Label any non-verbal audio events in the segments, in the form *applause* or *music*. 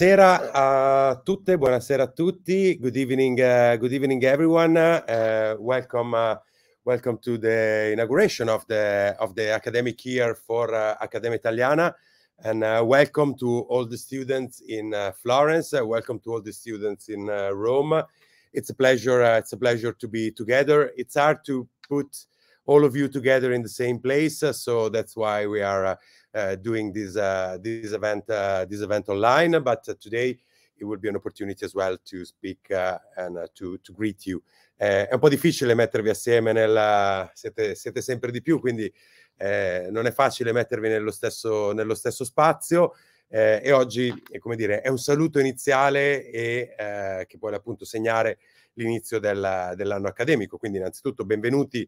Buonasera a tutte, buonasera a tutti. Good evening, uh, good evening, everyone. Uh, welcome, uh, welcome to the inauguration of the of the academic year for uh, Italiana, and welcome to all the students in Florence. welcome to all the students in Rome. It's a pleasure. it's a pleasure to be together. It's hard to put all of you together in the same place, so that's why we are Uh, doing this uh, this event uh, this event online. But today it will be an opportunity as well to speak and to, to greet you. Eh, è un po' difficile mettervi assieme, nella... siete, siete sempre di più, quindi eh, non è facile mettervi nello stesso, nello stesso spazio. Eh, e oggi, eh, come dire, è un saluto iniziale e eh, che vuole appunto segnare l'inizio della, dell'anno accademico. Quindi, innanzitutto, benvenuti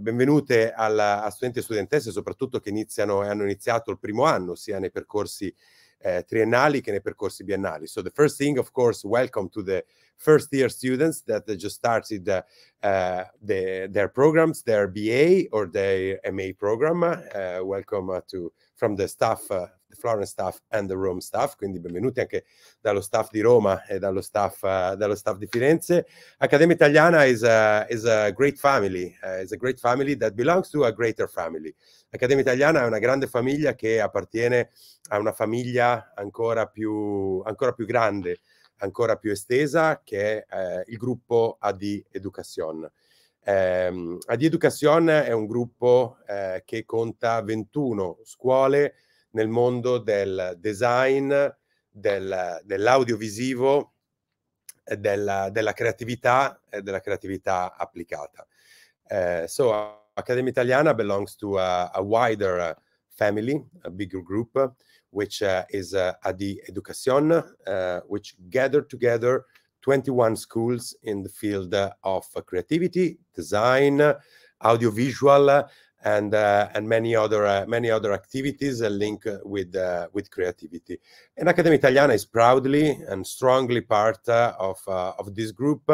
benvenute alla, a studenti e studentesse, soprattutto che iniziano e hanno iniziato il primo anno, sia nei percorsi eh, triennali che nei percorsi biennali. So the first thing, of course, welcome to the first year students that just started uh, the, their programs, their BA or their MA program. Uh, welcome to from the staff uh, the Florence staff and the Rome staff, quindi benvenuti anche dallo staff di Roma e dallo staff, uh, dallo staff di Firenze. Accademia Italiana is a, is a great family, uh, is a great family that belongs to a greater family. L'Accademia Italiana è una grande famiglia che appartiene a una famiglia ancora più, ancora più grande, ancora più estesa, che è eh, il gruppo AD Education. Eh, AD Education è un gruppo eh, che conta 21 scuole, nel mondo del design, del, dell'audiovisivo, della, della, creatività e della creatività applicata. Uh, so uh, Academia Italiana belongs to a, a wider family, a bigger group, which uh, is uh, Adi Educacion, uh, which gathered together 21 schools in the field of creativity, design, audiovisual, and uh, and many other uh, many other activities linked uh, with uh, with creativity. And Accademia Italiana is proudly and strongly part uh, of of this group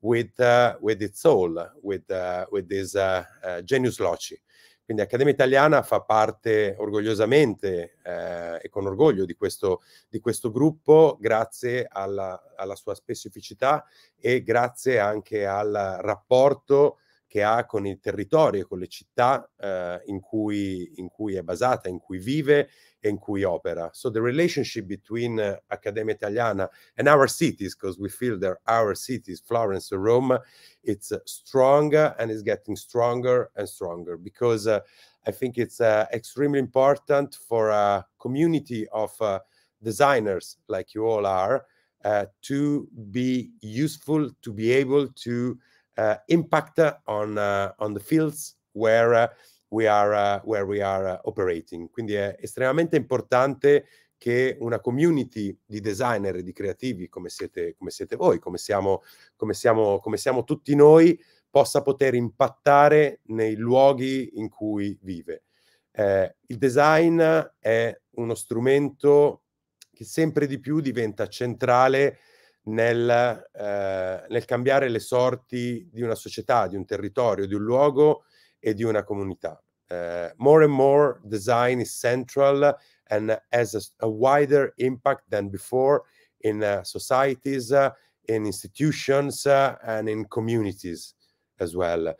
with with its soul, with with this genius loci. Quindi Accademia Italiana fa parte orgogliosamente eh, e con orgoglio di questo, di questo gruppo grazie alla, alla, sua specificità e grazie anche al rapporto che ha con il territorio, con le città eh, in, cui, in cui è basata, in cui vive e in cui opera. So the relationship between uh, Accademia Italiana and our cities, because we feel they're our cities, Florence or Rome, it's uh, eh, strong and it's getting stronger and stronger because uh, I think it's uh, extremely important for a community of designers like you all are to be useful, to be able to Eh, impact on, eh, on, the fields where eh, we are, where we are operating. Quindi è estremamente importante che una community di designer e di creativi come siete, come siete voi, come siamo, come, siamo, come siamo tutti noi, possa poter impattare nei luoghi in cui vive. Eh, il design è uno strumento che sempre di più diventa centrale nel, eh, nel cambiare le sorti di una società, di un territorio, di un luogo e di una comunità. Eh, more and more design is central and has a, a wider impact than before in uh, societies, uh, in institutions, eh, and in communities as well.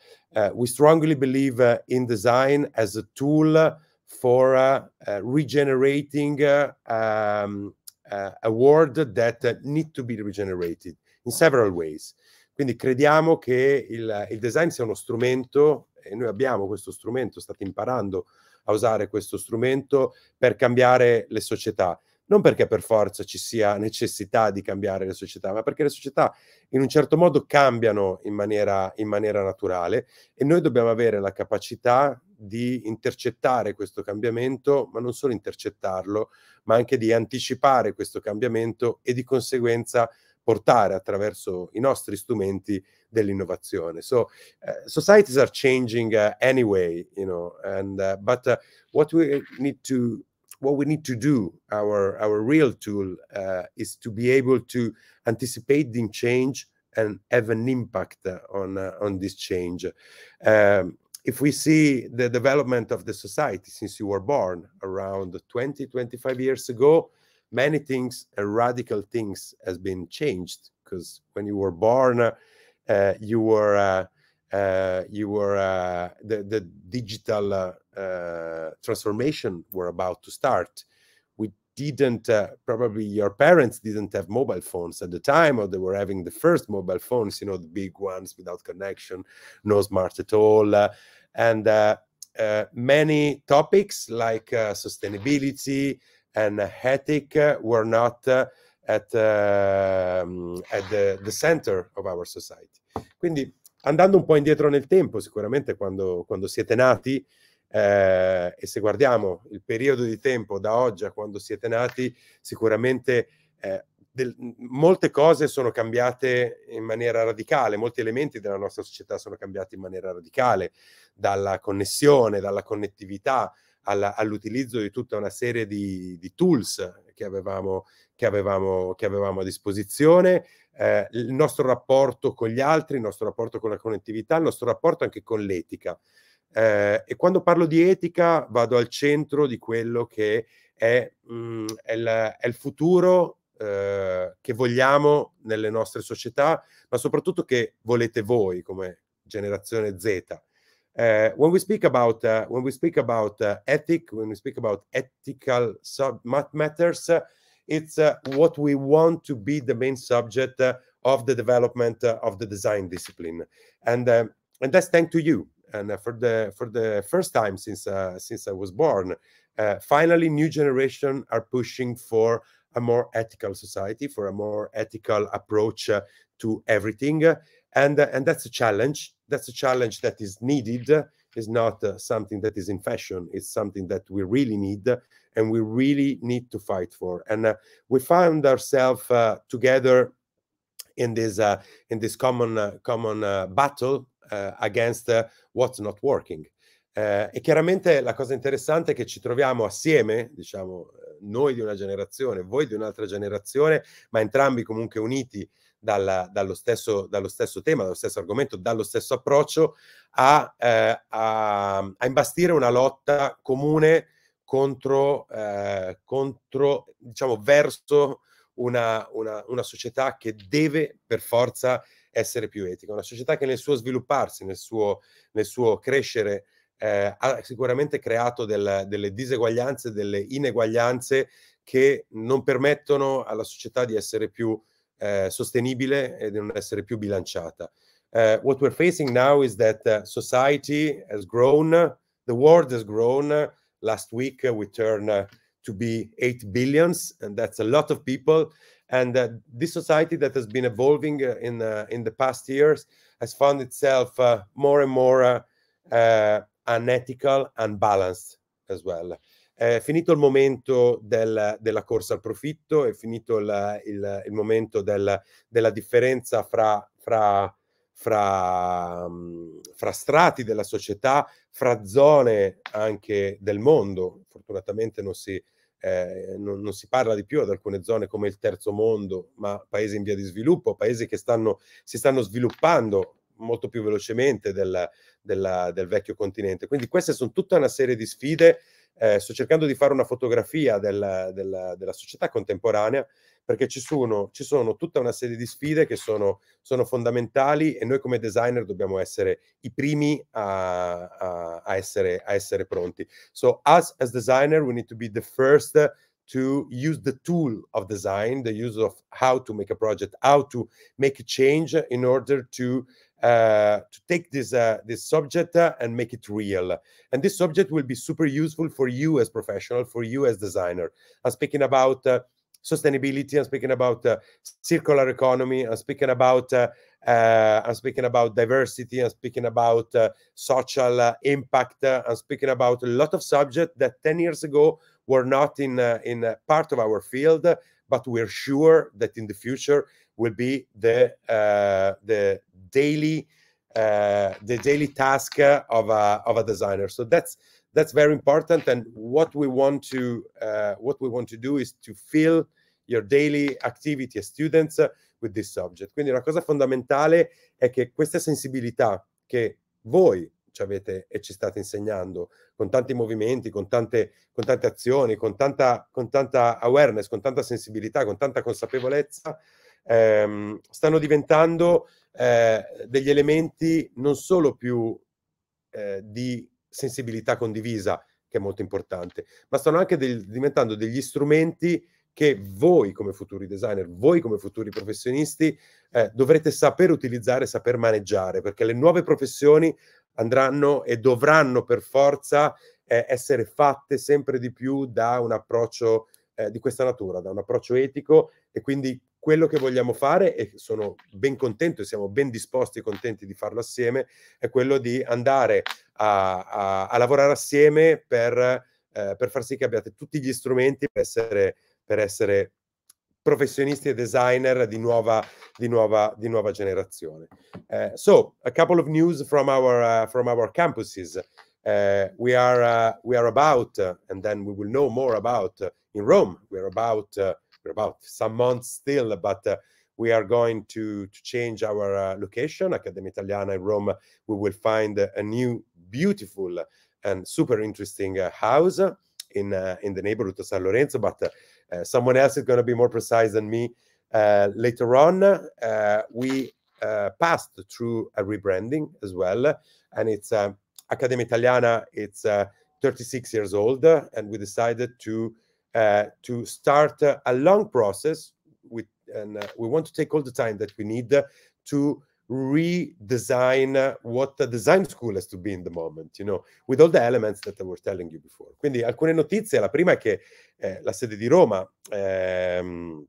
we strongly believe in design as a tool for regenerating um, Eh, a world that need to be regenerated in several ways. Quindi crediamo che il, il design sia uno strumento e noi abbiamo questo strumento, state imparando a usare questo strumento per cambiare le società. Non perché per forza ci sia necessità di cambiare le società, ma perché le società in un certo modo cambiano in maniera, in maniera naturale e noi dobbiamo avere la capacità di intercettare questo cambiamento, ma non solo intercettarlo, ma anche di anticipare questo cambiamento e di conseguenza portare attraverso i nostri strumenti dell'innovazione. So uh, societies are changing uh, anyway, you know, and uh, but uh, what we need to what we need to do our our real tool uh, is to be able to anticipate the change and have an impact on uh, on this change. Um, if we see the development of the society since you were born around 20 25 years ago many things uh, radical things has been changed because when you were born uh, you were uh, uh you were uh, the, the digital uh, transformation were about to start didn't uh, probably your parents didn't have mobile phones at the time or they were having the first mobile phones you know the big ones without connection no smart at all uh, and uh, uh, many topics like uh, sustainability and ethic were not at, um, at the, the center of our society quindi andando un po' indietro nel tempo sicuramente quando, quando siete nati eh, e se guardiamo il periodo di tempo da oggi a quando siete nati, sicuramente eh, del, molte cose sono cambiate in maniera radicale, molti elementi della nostra società sono cambiati in maniera radicale, dalla connessione, dalla connettività, alla, all'utilizzo di tutta una serie di, di tools che avevamo, che, avevamo, che avevamo, a disposizione, eh, il nostro rapporto con gli altri, il nostro rapporto con la connettività, il nostro rapporto anche con l'etica. Eh, e quando parlo di etica vado al centro di quello che è, mh, mhmm, è, il, è il, futuro eh, che vogliamo nelle nostre società, ma soprattutto che volete voi come generazione Z. Uh, when we speak about uh, when we speak about uh, ethic, when we speak about ethical sub matters, it's uh, what we want to be the main subject of the development of the design discipline, and um, and that's thanks to you. and uh, for the for the first time since uh, since I was born, uh, finally, new generation are pushing for a more ethical society, for a more ethical approach to everything, and and that's a challenge. That's a challenge that is needed. Is not something that is in fashion. It's something that we really need and we really need to fight for. And uh, we found ourselves uh, together in this uh, in this common common battle Eh, against what's not working. Eh, e chiaramente la cosa interessante è che ci troviamo assieme, diciamo, eh, noi di una generazione, voi di un'altra generazione, ma entrambi comunque uniti dalla, dallo, stesso, dallo, stesso, tema, dallo stesso argomento, dallo stesso approccio, a, eh, a, a imbastire una lotta comune contro, eh, contro diciamo, verso una, una, una società che deve per forza essere più etica, una società che nel suo svilupparsi, nel suo, nel suo crescere, eh, ha sicuramente creato del, delle diseguaglianze, delle ineguaglianze che non permettono alla società di essere più eh, sostenibile e di non essere più bilanciata. Uh, what we're facing now is that uh, society has grown, the world has grown. last week we turn eh, to be 8 billions and that's a lot of people and uh, this society that has been evolving uh, in uh, in the past years has found itself uh, more and more uh, uh, unethical and balanced as well è finito il momento del, della corsa al profitto è finito il, il, il momento del, della differenza fra, fra fra, mm, fra, strati della società, fra zone anche del mondo. Fortunatamente non si, eh, non, non, si parla di più ad alcune zone come il terzo mondo, ma paesi in via di sviluppo, paesi che stanno, si stanno sviluppando molto più velocemente del, della, del vecchio continente. Quindi queste sono tutta una serie di sfide eh, sto cercando di fare una fotografia della, della, della, società contemporanea perché ci sono, ci sono tutta una serie di sfide che sono, sono, fondamentali e noi come designer dobbiamo essere i primi a, a, a, essere, a essere pronti. So us as designer, we need to be the first to use the tool of design, the use of how to make a project, how to make a change in order to uh, to take this uh, this subject uh, and make it real. And this subject will be super useful for you as professional, for you as designer. I'm speaking about uh, sustainability. I'm speaking about uh, circular economy. I'm speaking about uh, uh, I'm speaking about diversity. I'm speaking about uh, social uh, impact. Uh, I'm speaking about a lot of subjects that 10 years ago were not in in part of our field, but we're sure that in the future will be the the daily the daily task of a, of a designer. So that's that's very important. And what we want to uh, what we want to do is to fill your daily activity as students uh, with this subject. Quindi una cosa fondamentale è che questa sensibilità che voi ci avete e ci state insegnando con tanti movimenti, con tante, con tante azioni, con tanta, con tanta awareness, con tanta sensibilità, con tanta consapevolezza, ehm, stanno diventando eh, degli elementi non solo più eh, di sensibilità condivisa che è molto importante, ma stanno anche del, diventando degli strumenti che voi come futuri designer, voi come futuri professionisti eh, dovrete saper utilizzare, saper maneggiare, perché le nuove professioni andranno e dovranno per forza eh, essere fatte sempre di più da un approccio eh, di questa natura, da un approccio etico e quindi quello che vogliamo fare, e sono ben contento e siamo ben disposti e contenti di farlo assieme, è quello di andare a, a, a lavorare assieme per, eh, per, far sì che abbiate tutti gli strumenti per essere, per essere professionisti e designer di nuova, di nuova, di nuova generazione. Uh, so, a couple of news from our, uh, from our campuses. Uh, we, are, we are about, and then we will know more about in Rome, we are about we're about some months still, but uh, we are going to, to change our uh, location, Academia Italiana in Rome. We will find a new, beautiful, and super interesting uh, house in uh, in the neighborhood of San Lorenzo. But uh, uh, someone else is going to be more precise than me later on. we passed through a rebranding as well, and it's Academia Italiana. It's 36 years old, and we decided to Uh, to start a long process with, and uh, we want to take all the time that we need to redesign what the design school has to be in the moment, you know, with all the elements that I was telling you before. Quindi alcune notizie, la prima è che eh, la sede di Roma ehm,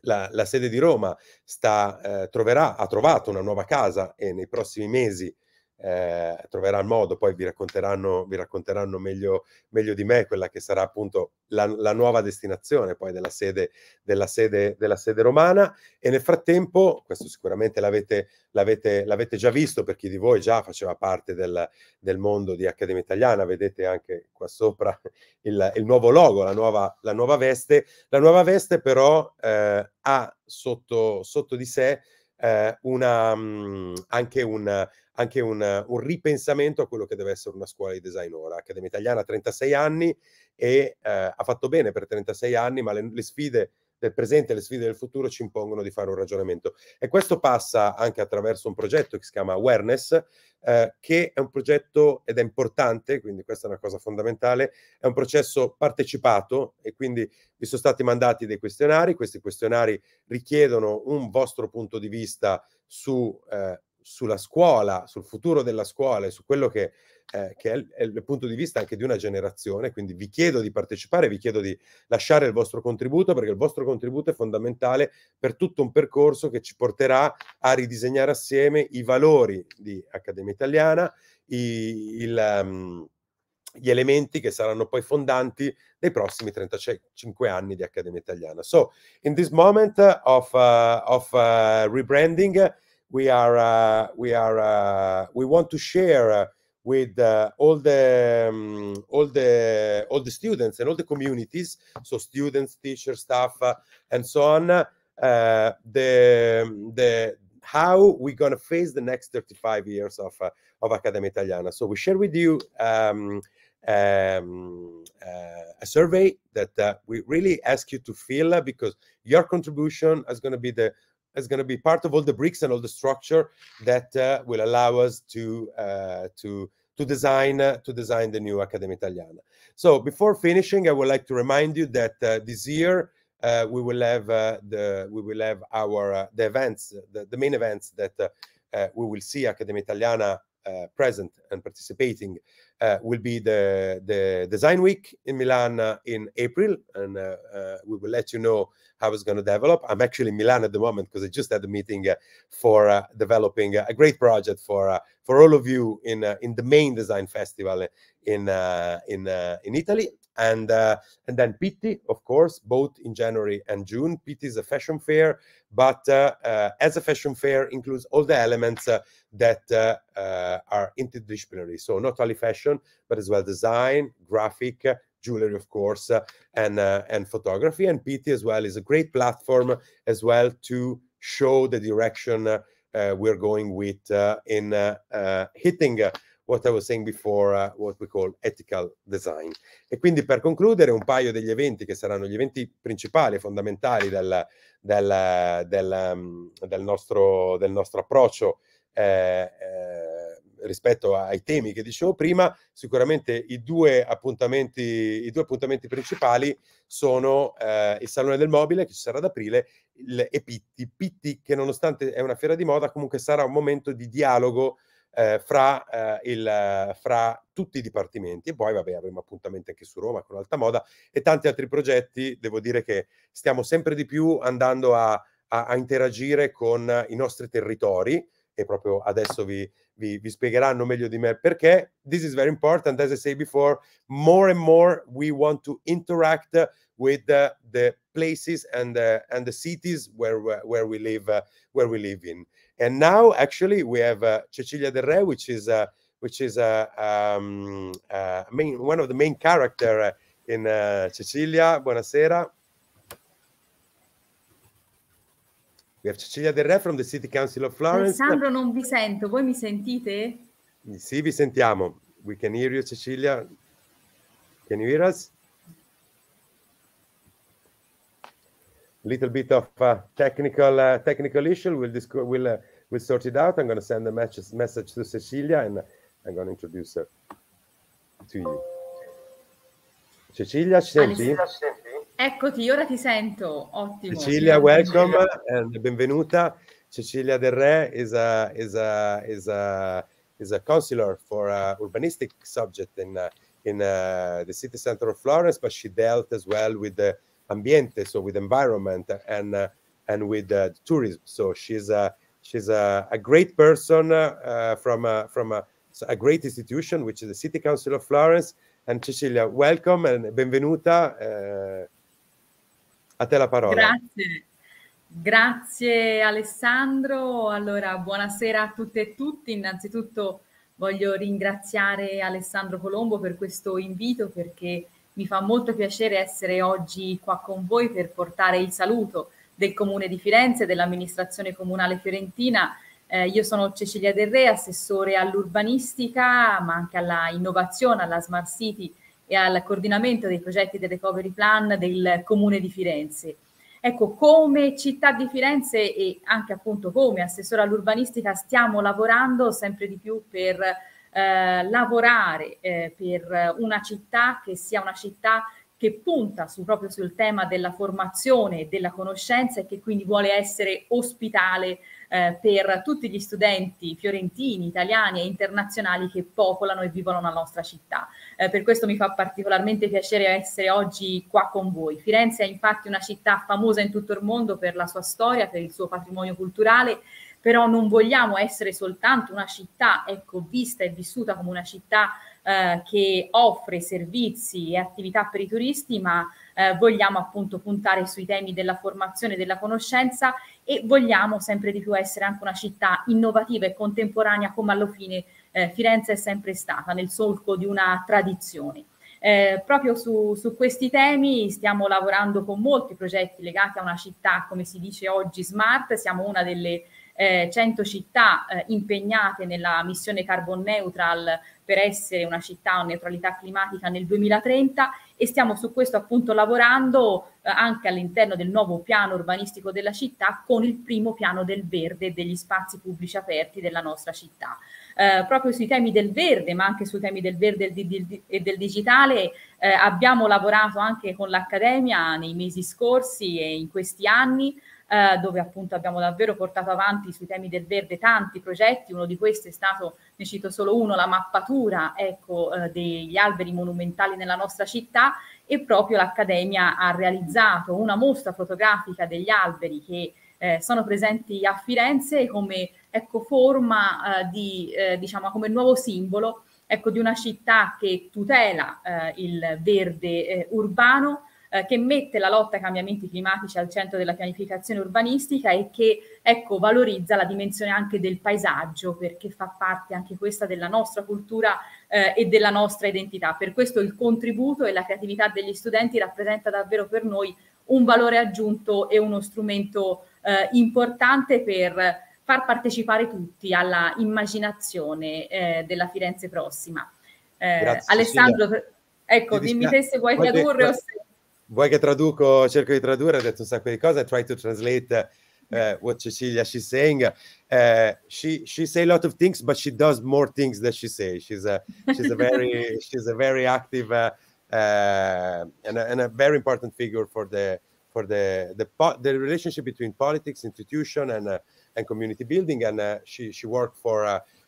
la, la, sede di Roma sta, eh, troverà, ha trovato una nuova casa e nei prossimi mesi eh, troverà il modo, poi vi racconteranno, vi racconteranno meglio, meglio, di me quella che sarà appunto la, la nuova destinazione poi della sede, della, sede, della sede, romana e nel frattempo, questo sicuramente l'avete, l'avete, l'avete già visto per chi di voi già faceva parte del, del, mondo di Accademia Italiana, vedete anche qua sopra il, il nuovo logo, la nuova, la nuova, veste, la nuova veste però eh, ha sotto, sotto di sé eh, una, mm, anche, un, anche un, un, ripensamento a quello che deve essere una scuola di design ora. Accademia Italiana ha 36 anni e eh, ha fatto bene per 36 anni, ma le, le sfide del presente e le sfide del futuro ci impongono di fare un ragionamento. E questo passa anche attraverso un progetto che si chiama Awareness, eh, che è un progetto ed è importante, quindi questa è una cosa fondamentale, è un processo partecipato e quindi vi sono stati mandati dei questionari, questi questionari richiedono un vostro punto di vista su, eh, sulla scuola, sul futuro della scuola e su quello che eh, che è, è il punto di vista anche di una generazione, quindi vi chiedo di partecipare, vi chiedo di lasciare il vostro contributo perché il vostro contributo è fondamentale per tutto un percorso che ci porterà a ridisegnare assieme i valori di Accademia Italiana, i, il, um, gli elementi che saranno poi fondanti dei prossimi 35 anni di Accademia Italiana. So, in this moment of, uh, of uh, rebranding, we are, uh, we are, uh, we want to share with uh, all the um, all the all the students and all the communities so students teachers staff uh, and so on uh, the um, the how we're going to face the next 35 years of uh, of Accademia Italiana so we share with you um, um, uh, a survey that uh, we really ask you to fill because your contribution is going to be the is going to be part of all the bricks and all the structure that uh, will allow us to uh, to to design uh, to design the new Accademia Italiana. So before finishing, I would like to remind you that uh, this year uh, we will have uh, the we will have our the events the, the main events that we will see Accademia Italiana present and participating uh, will be the, the design week in Milan uh, in April, and uh, we will let you know how it's going to develop. I'm actually in Milan at the moment because I just had a meeting for developing a great project for for all of you in in the main design festival in in in Italy and uh, and then Pitti, of course, both in January and June. Pitti is a fashion fair, but uh, uh, as a fashion fair includes all the elements that are interdisciplinary, so not only fashion fashion, but as well design, graphic, jewelry, of course, and uh, and photography. And PT as well is a great platform as well to show the direction uh, we're going with uh, in hitting what I was saying before, uh, what we call ethical design. E quindi per concludere un paio degli eventi che saranno gli eventi principali, fondamentali del, del, del, um, del nostro, nostro, approccio eh, eh, rispetto ai temi che dicevo prima, sicuramente i due appuntamenti, i due appuntamenti principali sono eh, il Salone del Mobile che ci sarà ad aprile il, e Pitti. Pitti che nonostante è una fiera di moda comunque sarà un momento di dialogo eh, fra, eh, il, fra, tutti i dipartimenti e poi vabbè, avremo appuntamenti anche su Roma con Alta Moda e tanti altri progetti. Devo dire che stiamo sempre di più andando a, a, a interagire con i nostri territori e proprio adesso vi, vi, vi spiegheranno meglio di me perché. This is very important. As I say before, more and more we want to interact with the places and the and the cities where where, where we live uh, where we live in. And now actually we have uh, Cecilia Del Re, which is uh, which is uh, um, main, one of the main character in Cecilia. Buonasera. We have Cecilia De Re from the City Council of Florence. Alessandro, non vi sento. Voi mi sentite? Sì, vi sentiamo. We can hear you, Cecilia. Can you hear us? A little bit of uh, technical uh, technical issue. We'll we'll uh, we'll sort it out. I'm going to send a message message to Cecilia, and I'm going to introduce her to you. Cecilia, senti? Alessandro. Eccoti, ora ti sento, ottimo. Cecilia, welcome and eh, benvenuta. Cecilia Del Re is a, is a, is a, is a counselor for uh, urbanistic subject in, uh, in uh, the city center of Florence, but she dealt as well with the ambiente, so with environment and, uh, and with uh, tourism. So she's a, she's a, a great person from, a, from a, a great institution, which is the City Council of Florence. And Cecilia, welcome and benvenuta. A te la parola. Grazie. Grazie Alessandro. Allora, buonasera a tutte e tutti. Innanzitutto voglio ringraziare Alessandro Colombo per questo invito perché mi fa molto piacere essere oggi qua con voi per portare il saluto del Comune di Firenze, e dell'amministrazione comunale fiorentina. Eh, io sono Cecilia Del Re, assessore all'urbanistica, ma anche alla innovazione, alla Smart City e al coordinamento dei progetti del recovery plan del comune di Firenze. Ecco, come città di Firenze e anche appunto come assessore all'urbanistica stiamo lavorando sempre di più per eh, lavorare eh, per una città che sia una città che punta su, proprio sul tema della formazione e della conoscenza e che quindi vuole essere ospitale eh, per tutti gli studenti fiorentini, italiani e internazionali che popolano e vivono la nostra città. Eh, per questo mi fa particolarmente piacere essere oggi qua con voi. Firenze è infatti una città famosa in tutto il mondo per la sua storia, per il suo patrimonio culturale, però non vogliamo essere soltanto una città ecco, vista e vissuta come una città eh, che offre servizi e attività per i turisti, ma eh, vogliamo appunto puntare sui temi della formazione, della conoscenza e vogliamo sempre di più essere anche una città innovativa e contemporanea come alla fine eh, Firenze è sempre stata nel solco di una tradizione. Eh, proprio su, su, questi temi stiamo lavorando con molti progetti legati a una città, come si dice oggi, smart. Siamo una delle eh, 100 città eh, impegnate nella missione carbon neutral per essere una città a neutralità climatica nel 2030 e stiamo su questo appunto lavorando eh, anche all'interno del nuovo piano urbanistico della città con il primo piano del verde e degli spazi pubblici aperti della nostra città. Eh, proprio sui temi del verde, ma anche sui temi del verde e del digitale, eh, abbiamo lavorato anche con l'Accademia nei mesi scorsi e in questi anni eh, dove appunto abbiamo davvero portato avanti sui temi del verde tanti progetti, uno di questi è stato, ne cito solo uno, la mappatura ecco, eh, degli alberi monumentali nella nostra città e proprio l'Accademia ha realizzato una mostra fotografica degli alberi che eh, sono presenti a Firenze come ecco, forma eh, di, eh, diciamo, come nuovo simbolo ecco, di una città che tutela eh, il verde urbano eh, che mette la lotta ai cambiamenti climatici al centro della pianificazione urbanistica e che ecco, valorizza la dimensione anche del paesaggio, perché fa parte anche questa della nostra cultura eh, e della nostra identità. Per questo il contributo e la creatività degli studenti rappresenta davvero per noi un valore aggiunto e uno strumento eh, importante per far partecipare tutti alla immaginazione eh, della Firenze prossima. Eh, Grazie, Alessandro, Cecilia. ecco, dimmi te se vuoi tradurre o se... vuoi che traduco, cerco di tradurre, ha detto un sacco di cose, I try to translate uh, what Cecilia she's saying. Uh, she she say a lot of things, but she does more things than she says. She's a she's a very *laughs* she's a very active uh, uh, and, a, and a very important figure for the for the the the relationship between politics, institution, and uh, and community building. And uh, she she worked for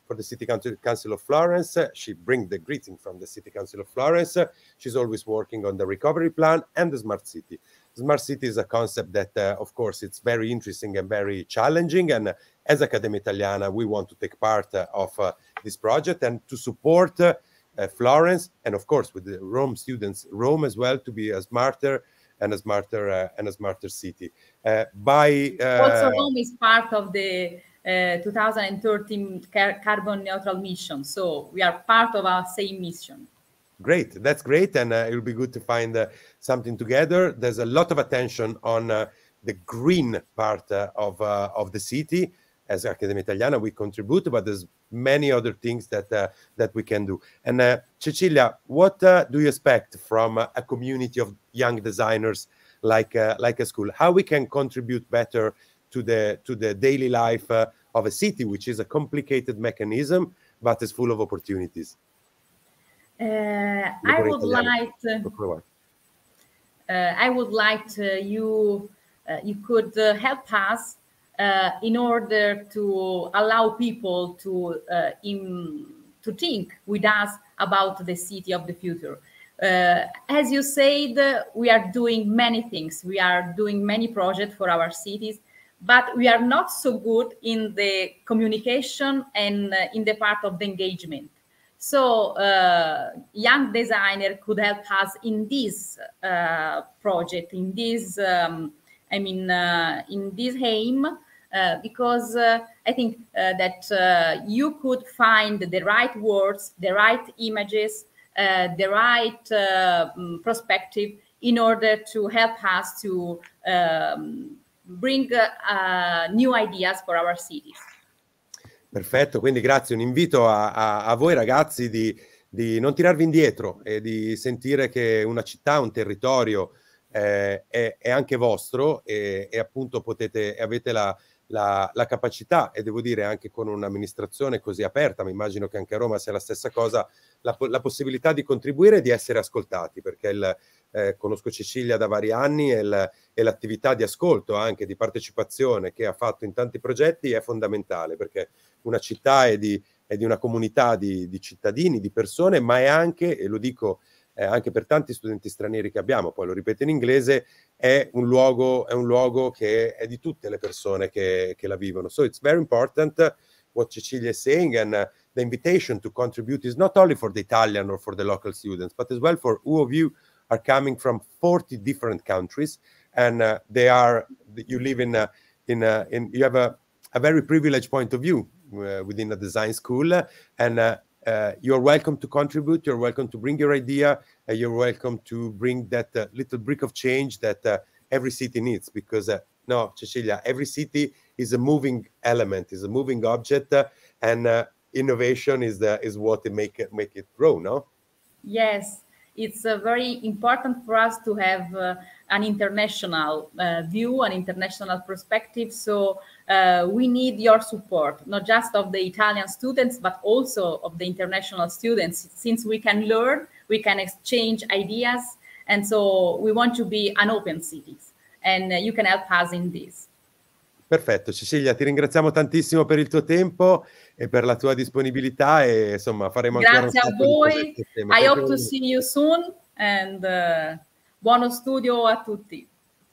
for the City Council, Council of Florence. She brings the greeting from the City Council of Florence. She's always working on the recovery plan and the smart city. Smart city is a concept that, uh, of course, it's very interesting and very challenging. And as Academia Italiana, we want to take part uh, of uh, this project and to support uh, uh, Florence and, of course, with the Rome students, Rome as well, to be a smarter and a smarter uh, and a smarter city. by also, Rome is part of the uh, 2030 car carbon neutral mission. So we are part of our same mission. Great, that's great, and uh, it will be good to find uh, something together. There's a lot of attention on uh, the green part uh, of uh, of the city. As Accademia Italiana, we contribute, but there's many other things that that we can do. And Cecilia, what do you expect from a community of young designers like like a school? How we can contribute better to the to the daily life uh, of a city, which is a complicated mechanism but is full of opportunities. Uh, I would like to, uh, uh, I would like to, uh, you uh, you could help us in order to allow people to in, to think with us about the city of the future. Uh, as you said, we are doing many things. We are doing many projects for our cities, but we are not so good in the communication and uh, in the part of the engagement. So uh, young designer could help us in this uh, project, in this, um, I mean, uh, in this aim, uh, because uh, I think that you could find the right words, the right images, the right mm, perspective in order to help us to um, bring uh, new ideas for our cities. Perfetto, quindi grazie, un invito a, a, a voi ragazzi di, di, non tirarvi indietro e di sentire che una città, un territorio eh, è, è, anche vostro e, e appunto potete, avete la, la, la, capacità e devo dire anche con un'amministrazione così aperta, mi immagino che anche a Roma sia la stessa cosa, la, la possibilità di contribuire e di essere ascoltati perché il, eh, conosco Cecilia da vari anni e, la, e l'attività di ascolto anche di partecipazione che ha fatto in tanti progetti è fondamentale perché una città è di, è di una comunità di, di, cittadini, di persone, ma è anche, e lo dico eh, anche per tanti studenti stranieri che abbiamo, poi lo ripeto in inglese, è un luogo, è un luogo che è di tutte le persone che, che la vivono. So it's very important what Cecilia is saying and uh, the invitation to contribute is not only for the Italian or for the local students, but as well for all of you are coming from 40 different countries, and uh, they are you live in a, uh, in a, uh, in you have a, a very privileged point of view uh, within a design school, and uh, uh you're welcome to contribute. You're welcome to bring your idea. you're welcome to bring that little brick of change that every city needs. Because no, Cecilia, every city is a moving element, is a moving object, and innovation is the is what it make it make it grow. No. Yes, it's uh, very important for us to have uh, an international uh, view, an international perspective. So we need your support, not just of the Italian students, but also of the international students, since we can learn, we can exchange ideas. And so we want to be an open city, and you can help us in this. Perfetto, Cecilia, ti ringraziamo tantissimo per il tuo tempo e per la tua disponibilità e insomma faremo Grazie ancora Grazie a voi. I hope to see you soon and uh, buono studio a tutti.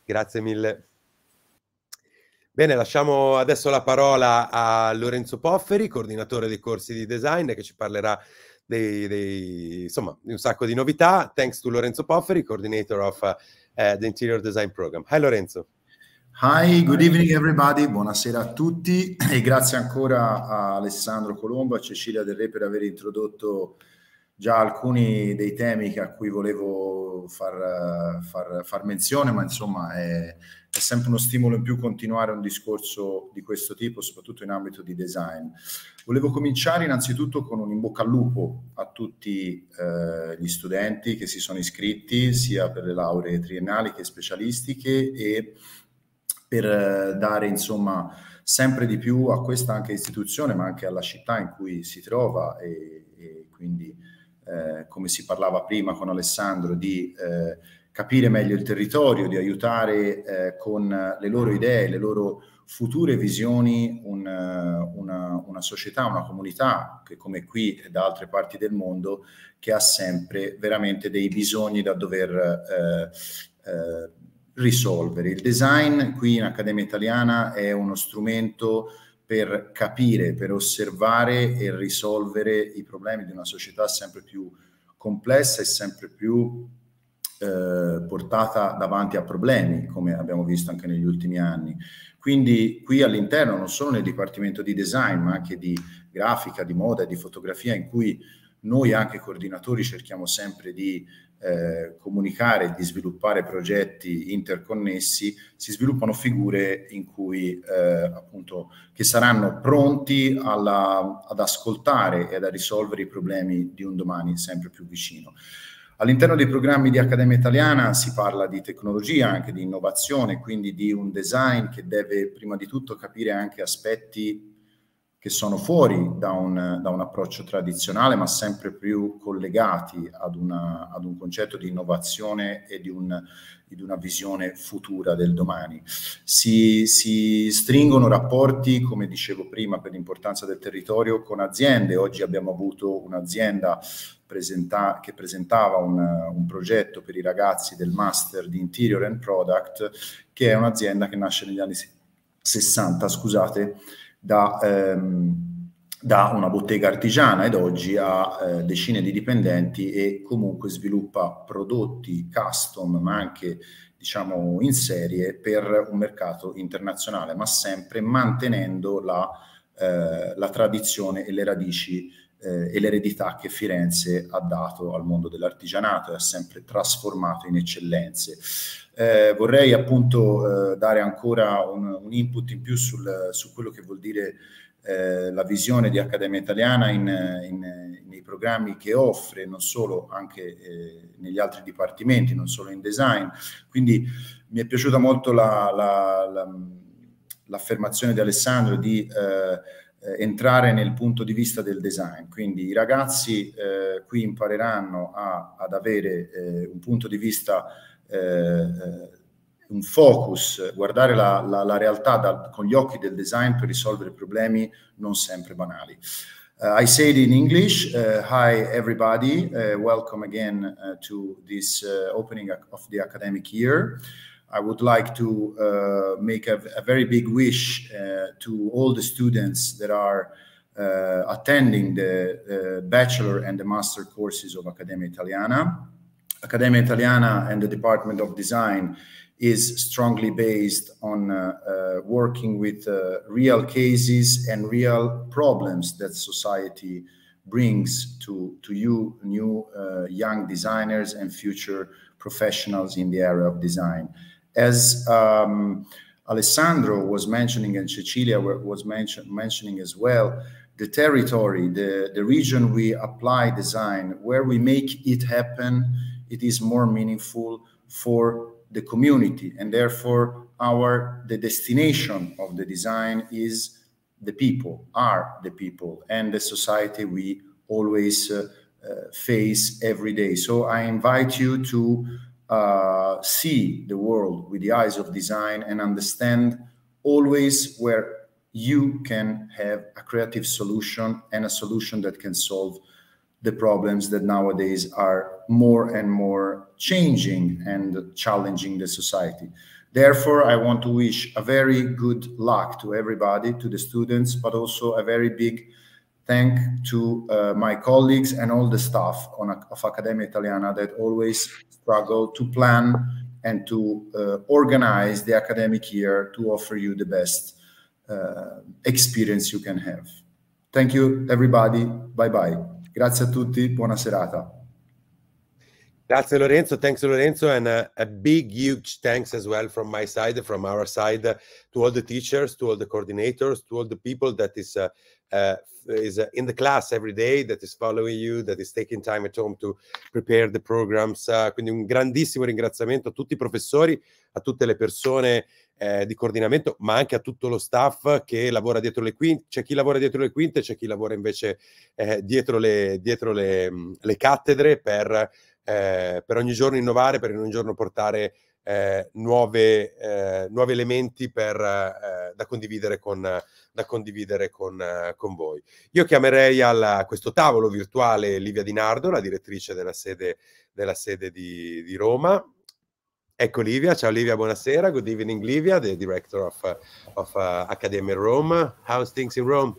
Grazie mille. Bene, lasciamo adesso la parola a Lorenzo Pofferi, coordinatore dei corsi di design che ci parlerà dei, dei, insomma, di un sacco di novità. Thanks to Lorenzo Pofferi, coordinator of uh, the Interior Design Program. Hi Lorenzo. Hi, good evening everybody, buonasera a tutti *clears throat* e grazie ancora a Alessandro Colombo, e a Cecilia Del Re per aver introdotto già alcuni dei temi a cui volevo far, far, far menzione, ma insomma è, è, sempre uno stimolo in più continuare un discorso di questo tipo, soprattutto in ambito di design. Volevo cominciare innanzitutto con un in bocca al lupo a tutti eh, gli studenti che si sono iscritti, sia per le lauree triennali che specialistiche e per eh, dare insomma sempre di più a questa anche istituzione, ma anche alla città in cui si trova e, e quindi eh, come si parlava prima con Alessandro di eh, capire meglio il territorio, di aiutare eh, con le loro idee, le loro future visioni un, eh, una, una, società, una comunità che come qui e da altre parti del mondo che ha sempre veramente dei bisogni da dover eh, eh, risolvere. Il design qui in Accademia Italiana è uno strumento per capire, per osservare e risolvere i problemi di una società sempre più complessa e sempre più eh, portata davanti a problemi, come abbiamo visto anche negli ultimi anni. Quindi qui all'interno, non solo nel dipartimento di design, ma anche di grafica, di moda e di fotografia, in cui noi anche coordinatori cerchiamo sempre di eh, comunicare e di sviluppare progetti interconnessi, si sviluppano figure in cui eh, appunto che saranno pronti alla, ad ascoltare e a risolvere i problemi di un domani sempre più vicino. All'interno dei programmi di Accademia Italiana si parla di tecnologia, anche di innovazione, quindi di un design che deve prima di tutto capire anche aspetti che sono fuori da un, da un approccio tradizionale, ma sempre più collegati ad, una, ad un concetto di innovazione e di, un, di, una visione futura del domani. Si, si stringono rapporti, come dicevo prima, per l'importanza del territorio con aziende. Oggi abbiamo avuto un'azienda Presenta, che presentava un, un, progetto per i ragazzi del Master di Interior and Product, che è un'azienda che nasce negli anni 60, scusate, da, ehm, da una bottega artigiana ed oggi ha eh, decine di dipendenti e comunque sviluppa prodotti custom ma anche diciamo in serie per un mercato internazionale ma sempre mantenendo la, eh, la tradizione e le radici eh, e l'eredità che Firenze ha dato al mondo dell'artigianato e ha sempre trasformato in eccellenze. Eh, vorrei appunto eh, dare ancora un, un, input in più sul, su quello che vuol dire eh, la visione di Accademia Italiana in, in, nei programmi che offre, non solo anche eh, negli altri dipartimenti, non solo in design. Quindi mi è piaciuta molto la, la, la l'affermazione di Alessandro di eh, eh, entrare nel punto di vista del design. Quindi i ragazzi eh, qui impareranno a, ad avere eh, un punto di vista, eh, eh, un focus, guardare la, la, la realtà da, con gli occhi del design per risolvere problemi non sempre banali. Uh, I it in English, uh, hi everybody, uh, welcome again to this opening of the academic year. I would like to uh, make a, a, very big wish uh, to all the students that are uh, attending the bachelor and the master courses of Accademia Italiana. Accademia Italiana and the Department of Design is strongly based on uh, uh, working with uh, real cases and real problems that society brings to, to you, new young designers and future professionals in the area of design. As um, Alessandro was mentioning and Cecilia was mention, mentioning as well, the territory, the, the region we apply design, where we make it happen, it is more meaningful for the community. And therefore, our the destination of the design is the people, are the people, and the society we always uh, uh, face every day. So I invite you to uh, see the world with the eyes of design and understand always where you can have a creative solution and a solution that can solve the problems that nowadays are more and more changing and challenging the society. Therefore, I want to wish a very good luck to everybody, to the students, but also a very big thank to uh, my colleagues and all the staff on, of Accademia Italiana that always struggle to plan and to uh, organize the academic year to offer you the best uh, experience you can have. Thank you everybody. Bye bye. Grazie a tutti. Buona serata. Grazie Lorenzo, thanks Lorenzo, and uh, a big, huge thanks as well from my side, from our side, uh, to all the teachers, to all the coordinators, to all the people that is uh, uh, is uh, in the class every day, that is following you, that is taking time at home to prepare the programs. Uh, quindi un grandissimo ringraziamento a tutti i professori, a tutte le persone eh, di coordinamento, ma anche a tutto lo staff che lavora dietro le quinte. C'è chi lavora dietro le quinte, c'è chi lavora invece eh, dietro, le, dietro le, mm, le cattedre per, eh, per ogni giorno innovare, per ogni giorno portare eh, nuove, eh, nuovi elementi per, eh, da condividere, con, da condividere con, eh, con, voi. Io chiamerei a questo tavolo virtuale Livia Di Nardo, la direttrice della sede, della sede di, di, Roma. Ecco Livia, ciao Livia, buonasera, good evening Livia, the director of, uh, of uh, Academy Rome. How's things in Rome?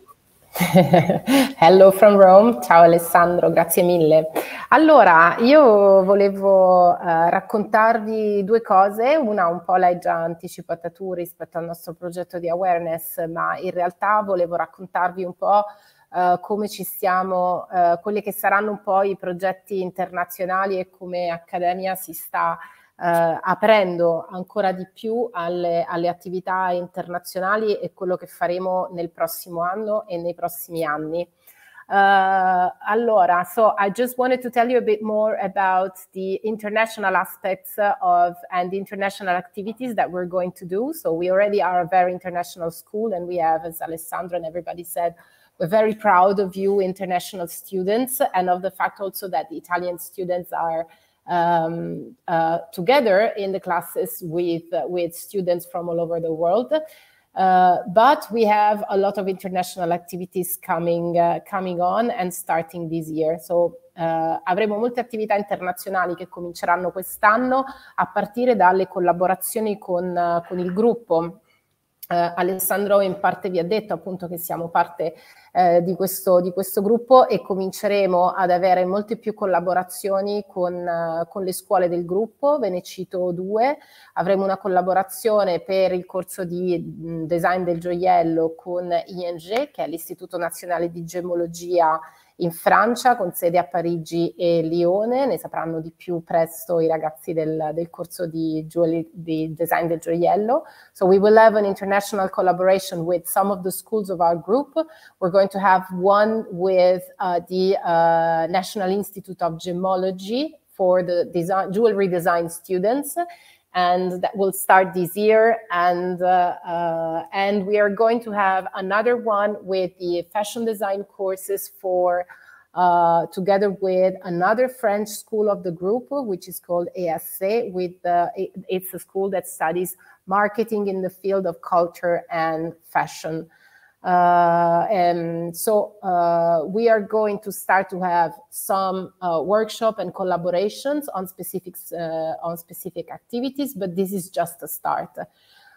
*laughs* Hello from Rome, ciao Alessandro, grazie mille. Allora, io volevo uh, raccontarvi due cose, una un po' l'hai già anticipata tu rispetto al nostro progetto di awareness, ma in realtà volevo raccontarvi un po' Uh, come ci stiamo, uh, eh, quelli che saranno un po' i progetti internazionali e come Accademia si sta eh, aprendo ancora di più alle, alle, attività internazionali e quello che faremo nel prossimo anno e nei prossimi anni. Uh, allora, so I just wanted to tell you a bit more about the international aspects of and the international activities that we're going to do. So we already are a very international school, and we have, as Alessandro and everybody said, we're very proud of you, international students, and of the fact also that the Italian students are um, uh, together in the classes with, uh, with students from all over the world. Uh, but we have a lot of international activities coming, uh, coming on and starting this year. So uh, avremo molte attività internazionali che cominceranno quest'anno a partire dalle collaborazioni con, uh, con il gruppo eh, Alessandro in parte vi ha detto appunto che siamo parte eh, di, questo, di, questo, gruppo e cominceremo ad avere molte più collaborazioni con, eh, con, le scuole del gruppo, ve ne cito due, avremo una collaborazione per il corso di mh, mm, design del gioiello con ING che è l'Istituto Nazionale di Gemmologia in Francia con sede a Parigi e Lione, ne sapranno di più presto i ragazzi del, del corso di, jewelry, di design del gioiello. So we will have an international collaboration with some of the schools of our group. We're going to have one with uh, the uh, National Institute of Gemology for the design, jewelry design students and that will start this year. And, uh, uh, and we are going to have another one with the fashion design courses for uh, together with another French school of the group, which is called ASC. With the, it, it's a school that studies marketing in the field of culture and fashion. Uh, and so uh, we are going to start to have some uh, workshop and collaborations on specific, uh, on specific activities, but this is just a start.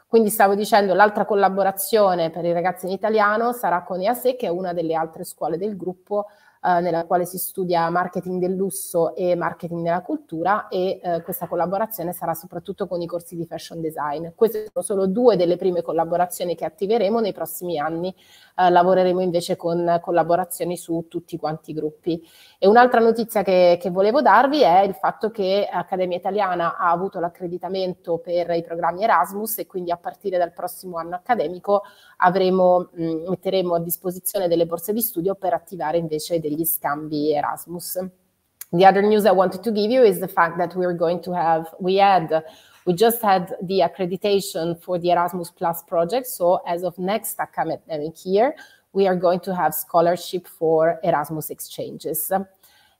Quindi stavo dicendo l'altra collaborazione per i ragazzi in italiano sarà con IASE che è una delle altre scuole del gruppo eh, nella quale si studia marketing del lusso e marketing della cultura e eh, questa collaborazione sarà soprattutto con i corsi di fashion design. Queste sono solo due delle prime collaborazioni che attiveremo nei prossimi anni. Eh, lavoreremo invece con collaborazioni su tutti quanti i gruppi. E un'altra notizia che, che volevo darvi è il fatto che Accademia Italiana ha avuto l'accreditamento per i programmi Erasmus e quindi a partire dal prossimo anno accademico avremo, mh, mm, metteremo a disposizione delle borse di studio per attivare invece dei degli scambi Erasmus. The other news I wanted to give you is the fact that we're going to have, we had, we just had the accreditation for the Erasmus Plus project. So as of next academic year, we are going to have scholarship for Erasmus exchanges.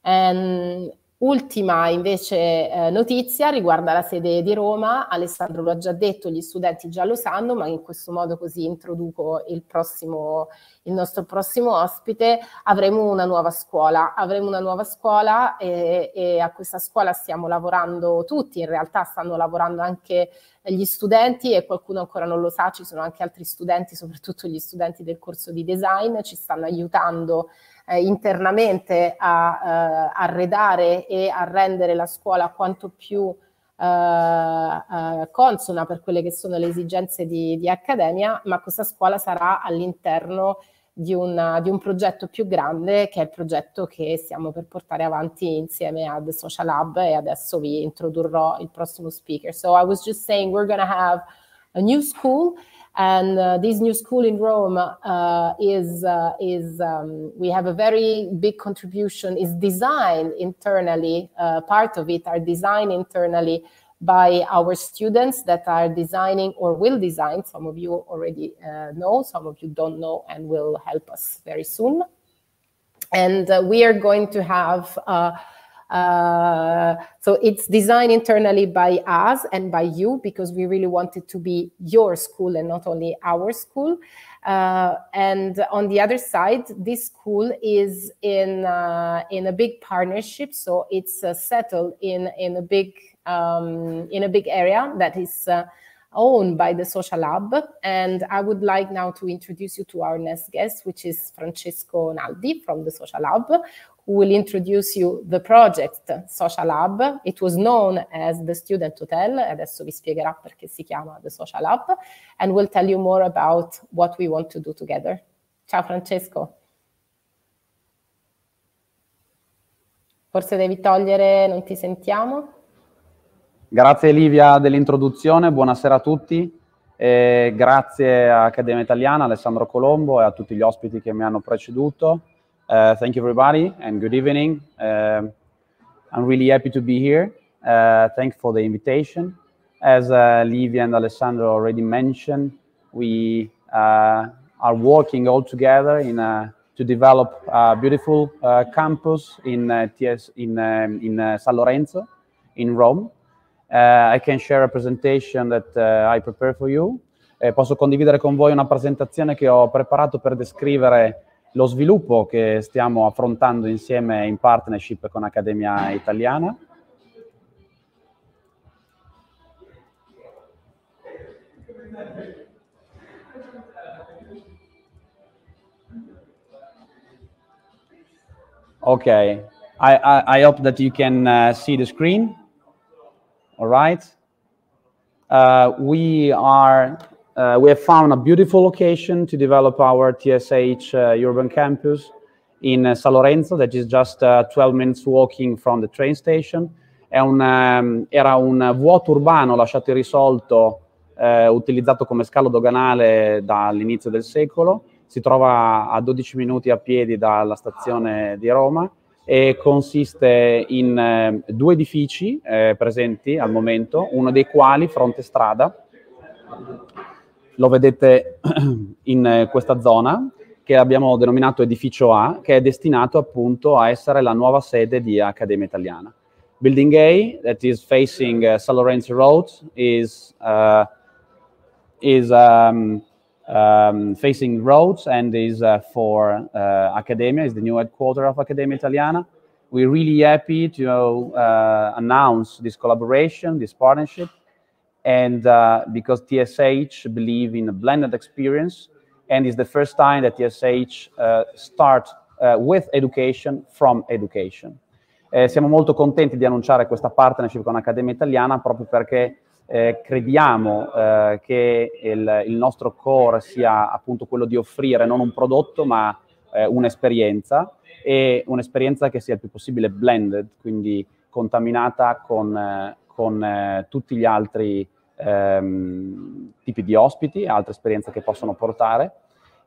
And Ultima invece eh, notizia riguarda la sede di Roma, Alessandro lo ha già detto, gli studenti già lo sanno, ma in questo modo così introduco il, prossimo, il nostro prossimo ospite, avremo una nuova scuola, avremo una nuova scuola e, e a questa scuola stiamo lavorando tutti, in realtà stanno lavorando anche gli studenti e qualcuno ancora non lo sa, ci sono anche altri studenti, soprattutto gli studenti del corso di design, ci stanno aiutando eh, internamente a eh, arredare e a rendere la scuola quanto più eh, eh, consona per quelle che sono le esigenze di, di accademia, ma questa scuola sarà all'interno di, una, di, un progetto più grande che è il progetto che stiamo per portare avanti insieme ad Social Hub e adesso vi introdurrò il prossimo speaker. So I was just saying we're going to have a new school And uh, this new school in Rome uh, is, uh, is um, we have a very big contribution, is designed internally, uh, part of it are designed internally by our students that are designing or will design. Some of you already uh, know, some of you don't know and will help us very soon. And uh, we are going to have uh, so it's designed internally by us and by you because we really want it to be your school and not only our school. Uh, and on the other side, this school is in uh, in a big partnership, so it's uh, settled in in a big um, in a big area that is uh, owned by the Social Lab. And I would like now to introduce you to our next guest, which is Francesco Naldi from the Social Lab, who will introduce you the project Social Hub. It was known as the Student Hotel, adesso vi spiegherà perché si chiama The Social Hub, and will tell you more about what we want to do together. Ciao Francesco. Forse devi togliere, non ti sentiamo. Grazie Livia dell'introduzione, buonasera a tutti. E grazie a Accademia Italiana, Alessandro Colombo e a tutti gli ospiti che mi hanno preceduto. Uh, thank you, everybody, and good evening. Um, I'm really happy to be here. Uh, thanks for the invitation. As uh, Livia and Alessandro already mentioned, we uh, are working all together in a, uh, to develop a beautiful uh, campus in TS, in um, in San Lorenzo, in Rome. I can share a presentation that I prepared for you. posso condividere con voi una presentazione che ho preparato per descrivere lo sviluppo che stiamo affrontando insieme in partnership con Accademia Italiana. Ok, I, I, I hope that you can uh, see the screen. All right. Uh, we are Uh, we have found a beautiful location to develop our TSH uh, urban campus in uh, San Lorenzo, that is just 12 uh, minutes walking from the train station. Un, um, era un vuoto urbano lasciato irrisolto, eh, utilizzato come scalo doganale dall'inizio del secolo. Si trova a 12 minuti a piedi dalla stazione di Roma e consiste in eh, due edifici eh, presenti al momento, uno dei quali fronte strada lo vedete *clears throat* in eh, questa zona che abbiamo denominato edificio A, che è destinato appunto a essere la nuova sede di Accademia Italiana. Building A, that is facing uh, San Lorenzo Road, is, uh, is um, um, facing roads and is uh, for uh, Accademia, is the new headquarters of Accademia Italiana. We're really happy to uh, announce this collaboration, this partnership and uh, because TSH believe in a blended experience, and it's the first time that TSH uh, start uh, with education from education. Eh, siamo molto contenti di annunciare questa partnership con l'Accademia Italiana proprio perché eh, crediamo eh, che il, il, nostro core sia appunto quello di offrire non un prodotto ma eh, un'esperienza e un'esperienza che sia il più possibile blended, quindi contaminata con eh, con eh, tutti gli altri ehm, tipi di ospiti, altre esperienze che possono portare.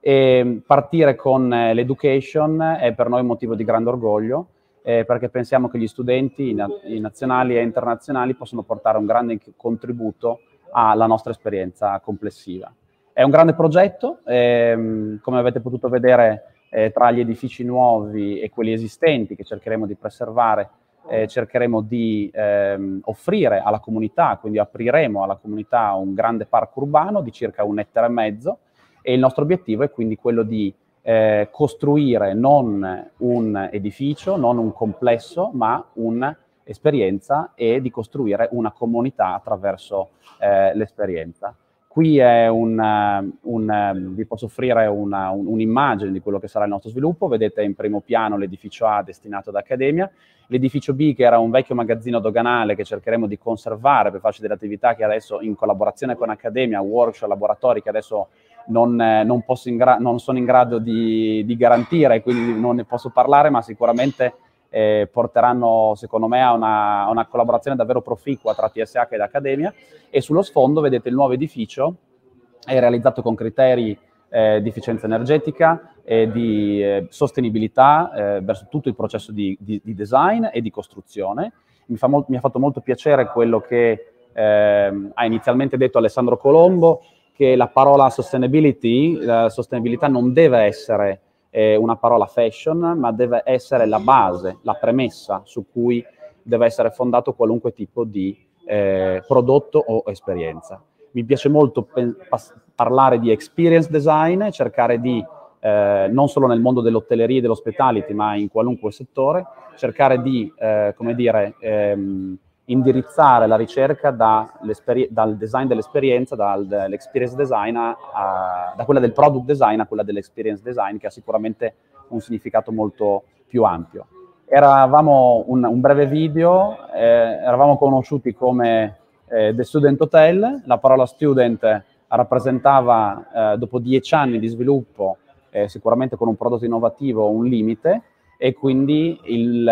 E mm, partire con eh, l'education è per noi un motivo di grande orgoglio, eh, perché pensiamo che gli studenti in, in nazionali e internazionali possono portare un grande contributo alla nostra esperienza complessiva. È un grande progetto, ehm, come avete potuto vedere eh, tra gli edifici nuovi e quelli esistenti che cercheremo di preservare eh, cercheremo di ehm, offrire alla comunità, quindi apriremo alla comunità un grande parco urbano di circa un ettaro e mezzo e il nostro obiettivo è quindi quello di eh, costruire non un edificio, non un complesso, ma un'esperienza e di costruire una comunità attraverso eh, l'esperienza qui un, eh, un, ehm, vi posso offrire una, un, un'immagine di quello che sarà il nostro sviluppo. Vedete in primo piano l'edificio A destinato ad accademia, l'edificio B che era un vecchio magazzino doganale che cercheremo di conservare per farci delle attività che adesso in collaborazione con accademia, workshop, laboratori che adesso non, eh, non, gra- non sono in grado di, di garantire, quindi non ne posso parlare, ma sicuramente eh, porteranno secondo me a una, a una, collaborazione davvero proficua tra TSH ed Accademia e sullo sfondo vedete il nuovo edificio, è realizzato con criteri eh, di efficienza energetica e di eh, sostenibilità eh, verso tutto il processo di, di, di design e di costruzione. Mi, fa mi ha fatto molto piacere quello che ehm, ha inizialmente detto Alessandro Colombo, che la parola sustainability, la sostenibilità non deve essere eh, una parola fashion, ma deve essere la base, la premessa su cui deve essere fondato qualunque tipo di eh, prodotto o esperienza. Mi piace molto pe- parlare di experience design, cercare di, eh, non solo nel mondo dell'hotelleria e dell'ospitality, ma in qualunque settore, cercare di, eh, come dire, ehm, indirizzare la ricerca da dal design dell'esperienza, dall'experience design, a, da quella del product design a quella dell'experience design, che ha sicuramente un significato molto più ampio. Eravamo un, un breve video, eh, eravamo conosciuti come eh, The Student Hotel, la parola student rappresentava eh, dopo dieci anni di sviluppo, eh, sicuramente con un prodotto innovativo, un limite, e quindi il, il,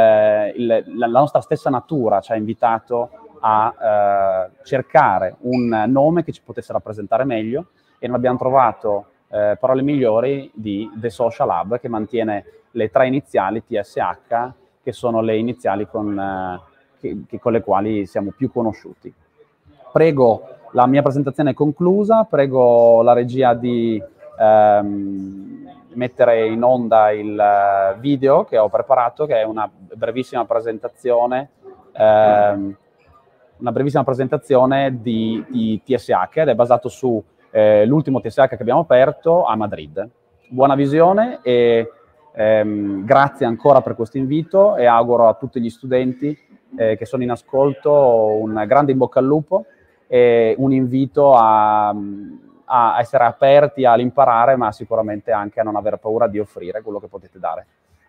la nostra stessa natura ci ha invitato a eh, cercare un nome che ci potesse rappresentare meglio e non abbiamo trovato eh, parole migliori di The Social Lab che mantiene le tre iniziali TSH che sono le iniziali con, eh, che, che con le quali siamo più conosciuti. Prego, la mia presentazione è conclusa, prego la regia di ehm, mettere in onda il eh, video che ho preparato, che è una brevissima presentazione, ehm, una brevissima presentazione di, di, TSH ed è basato sull'ultimo eh, TSH che abbiamo aperto a Madrid. Buona visione e ehm, grazie ancora per questo invito e auguro a tutti gli studenti eh, che sono in ascolto un grande in bocca al lupo e un invito a... Mh, a essere aperti all'imparare, ma sicuramente anche a non aver paura di offrire quello che potete dare.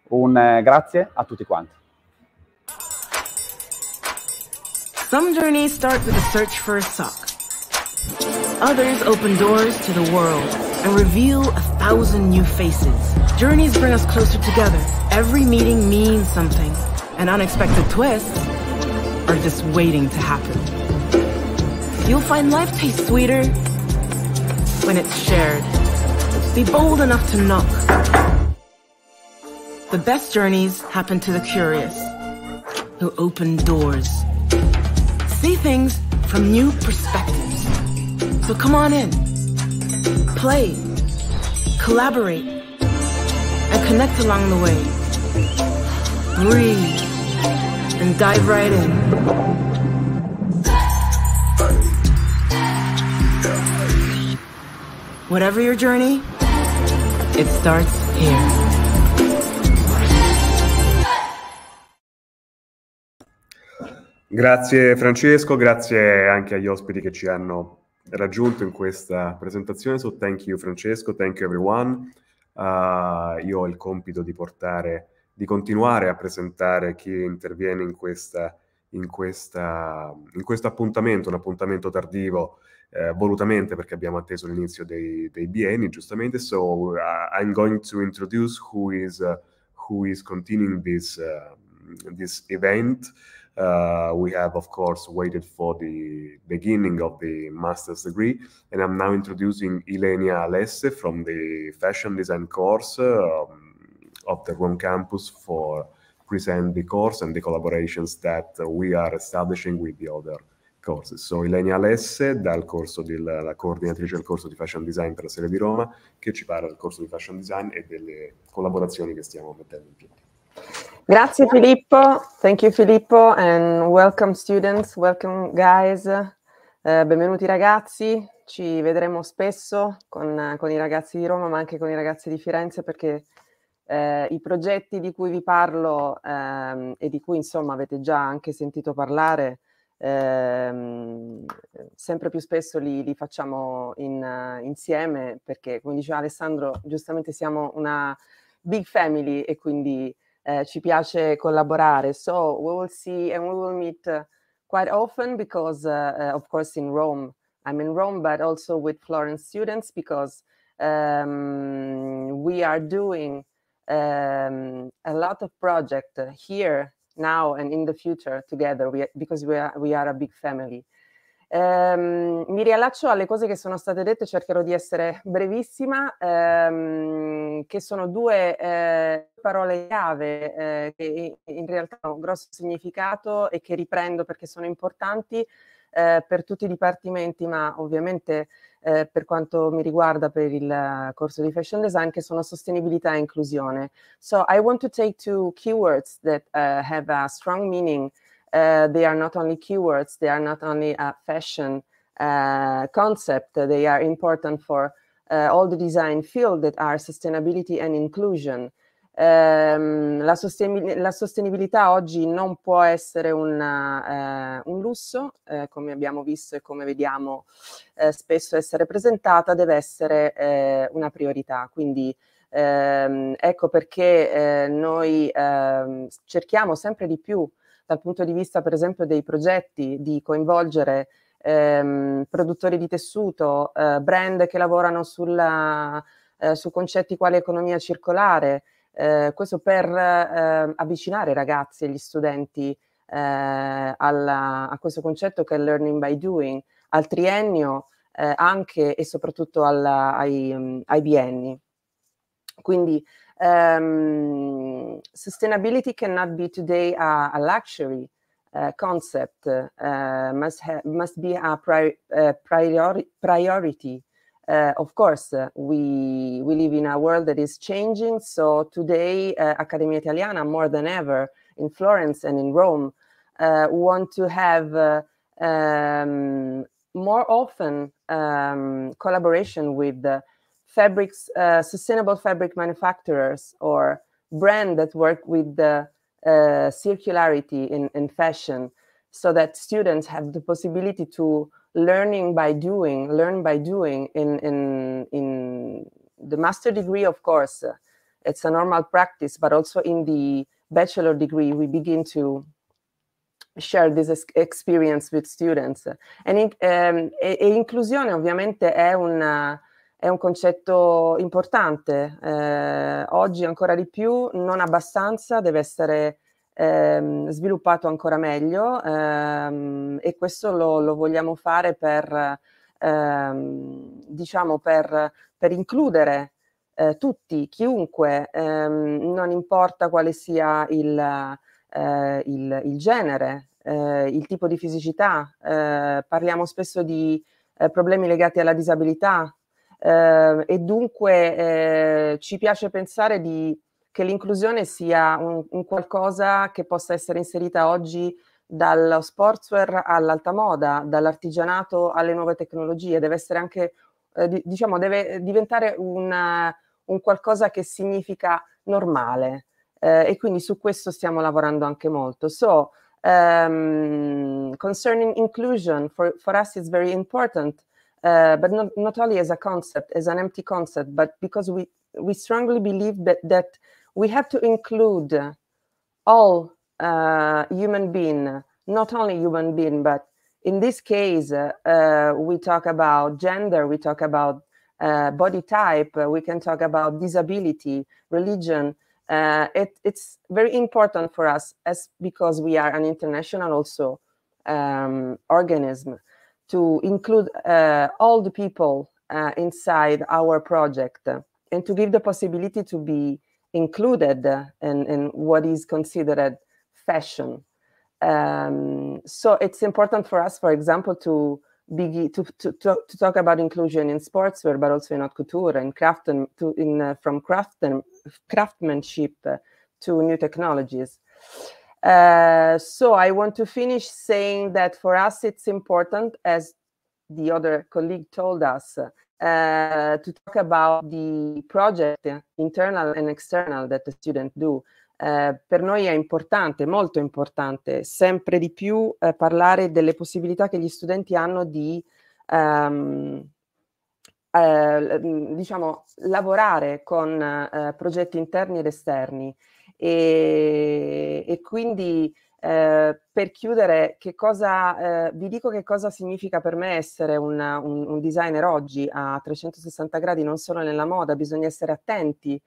Un eh, grazie a tutti quanti. Some journeys start with a search for a sock. Others open doors to the world and reveal a thousand new faces. Journeys bring us closer together. Every meeting means something, and unexpected twists are just waiting to happen. You'll find life tastes sweeter when it's shared. Be bold enough to knock. The best journeys happen to the curious, who open doors. See things from new perspectives. So come on in, play, collaborate, and connect along the way. Breathe and dive right in. Whatever your journey, it starts here. Grazie Francesco, grazie anche agli ospiti che ci hanno raggiunto in questa presentazione. So thank you Francesco, thank you everyone. Uh, io ho il compito di portare, di continuare a presentare chi interviene in, questa, in, questa, in questo appuntamento, un appuntamento tardivo eh, volutamente perché abbiamo atteso l'inizio dei, dei bienni, giustamente. So uh, I'm going to introduce who is, uh, who is continuing this, uh, this event. Uh, we have, of course, waited for the beginning of the master's degree, and I'm now introducing Ilenia Alesse from the fashion design course um, of the Rome campus for present the course and the collaborations that we are establishing with the other corsi. Sono Ilenia Alesse, dal corso di, la, coordinatrice del corso di Fashion Design per la Serie di Roma, che ci parla del corso di Fashion Design e delle collaborazioni che stiamo mettendo in piedi. Grazie Filippo, thank you Filippo and welcome students, welcome guys, eh, benvenuti ragazzi, ci vedremo spesso con, con, i ragazzi di Roma ma anche con i ragazzi di Firenze perché eh, i progetti di cui vi parlo ehm, e di cui insomma avete già anche sentito parlare ehm, sempre più spesso li, li facciamo in, uh, insieme perché, come diceva Alessandro, giustamente siamo una big family e quindi eh, ci piace collaborare. So we will see and we will meet uh, quite often because, uh, of course, in Rome. I'm in Rome, but also with Florence students because um, we are doing um, a lot of project here now and in the future together we, because we are, we are a big family. Um, mi riallaccio alle cose che sono state dette, cercherò di essere brevissima, um, che sono due eh, parole chiave eh, che in realtà hanno un grosso significato e che riprendo perché sono importanti eh, per tutti i dipartimenti, ma ovviamente eh, per quanto mi riguarda per il corso di fashion design che sono sostenibilità e inclusione. So I want to take two keywords that uh, have a strong meaning. Uh, they are not only keywords, they are not only a fashion uh, concept, they are important for all the design field that are sustainability and inclusion ehm, la, sosten- la, sostenibilità oggi non può essere una, eh, un lusso, eh, come abbiamo visto e come vediamo eh, spesso essere presentata, deve essere eh, una priorità. Quindi ehm, ecco perché eh, noi ehm, cerchiamo sempre di più dal punto di vista per esempio dei progetti di coinvolgere ehm, produttori di tessuto, eh, brand che lavorano sulla, eh, su concetti quali economia circolare, eh, questo per eh, avvicinare i ragazzi e gli studenti eh, alla, a questo concetto che è learning by doing, al triennio eh, anche e soprattutto alla, ai, ai, bienni. Quindi um, sustainability cannot be today a, a luxury, Uh, concept uh, must, must be a pri uh, priori priority uh, of course, uh, we, we live in a world that is changing. So today, uh, Accademia Italiana, more than ever, in Florence and in Rome, uh, want to have uh, um, more often um, collaboration with the fabrics, uh, sustainable fabric manufacturers or brand that work with the circularity in, in fashion so that students have the possibility to learning by doing, learn by doing in, in, in the master degree, of course, uh, it's a normal practice, but also in the bachelor degree, we begin to share this experience with students. And in, um, e, e inclusione ovviamente è un, è un concetto importante, eh, oggi ancora di più, non abbastanza, deve essere ehm, sviluppato ancora meglio ehm, e questo lo, lo, vogliamo fare per, ehm, diciamo per, per includere eh, tutti, chiunque, ehm, non importa quale sia il, eh, il, il genere, eh, il tipo di fisicità, eh, parliamo spesso di eh, problemi legati alla disabilità ehm, e dunque eh, ci piace pensare di che l'inclusione sia un, un qualcosa che possa essere inserita oggi dallo sportswear all'alta moda, dall'artigianato alle nuove tecnologie, deve essere anche, eh, diciamo, deve diventare una, un qualcosa che significa normale. Eh, e quindi su questo stiamo lavorando anche molto. So, um, concerning inclusion, for, for us it's very important, uh, but not, not only as a concept, as an empty concept, but because we, we strongly believe that, that we have to include all uh, human being, not only human being, but in this case, uh, we talk about gender, we talk about uh, body type, we can talk about disability, religion. Uh, it, it's very important for us as because we are an international also um, organism to include uh, all the people uh, inside our project and to give the possibility to be included in, in what is considered fashion. Um, so it's important for us, for example, to be, to, to, to, talk about inclusion in sportswear, but also in haute couture and craft and to, in, uh, from craft and um, craftsmanship uh, to new technologies. Uh, so I want to finish saying that for us it's important, as the other colleague told us, uh, to talk about the project internal and external that the students do. Uh, per noi è importante, molto importante, sempre di più uh, parlare delle possibilità che gli studenti hanno di um, diciamo, lavorare con progetti interni ed esterni e, e quindi Ehm, per chiudere, cosa, eh, vi dico che cosa significa per me essere una, un, un, designer oggi a 360 gradi, non solo nella moda, bisogna essere attenti,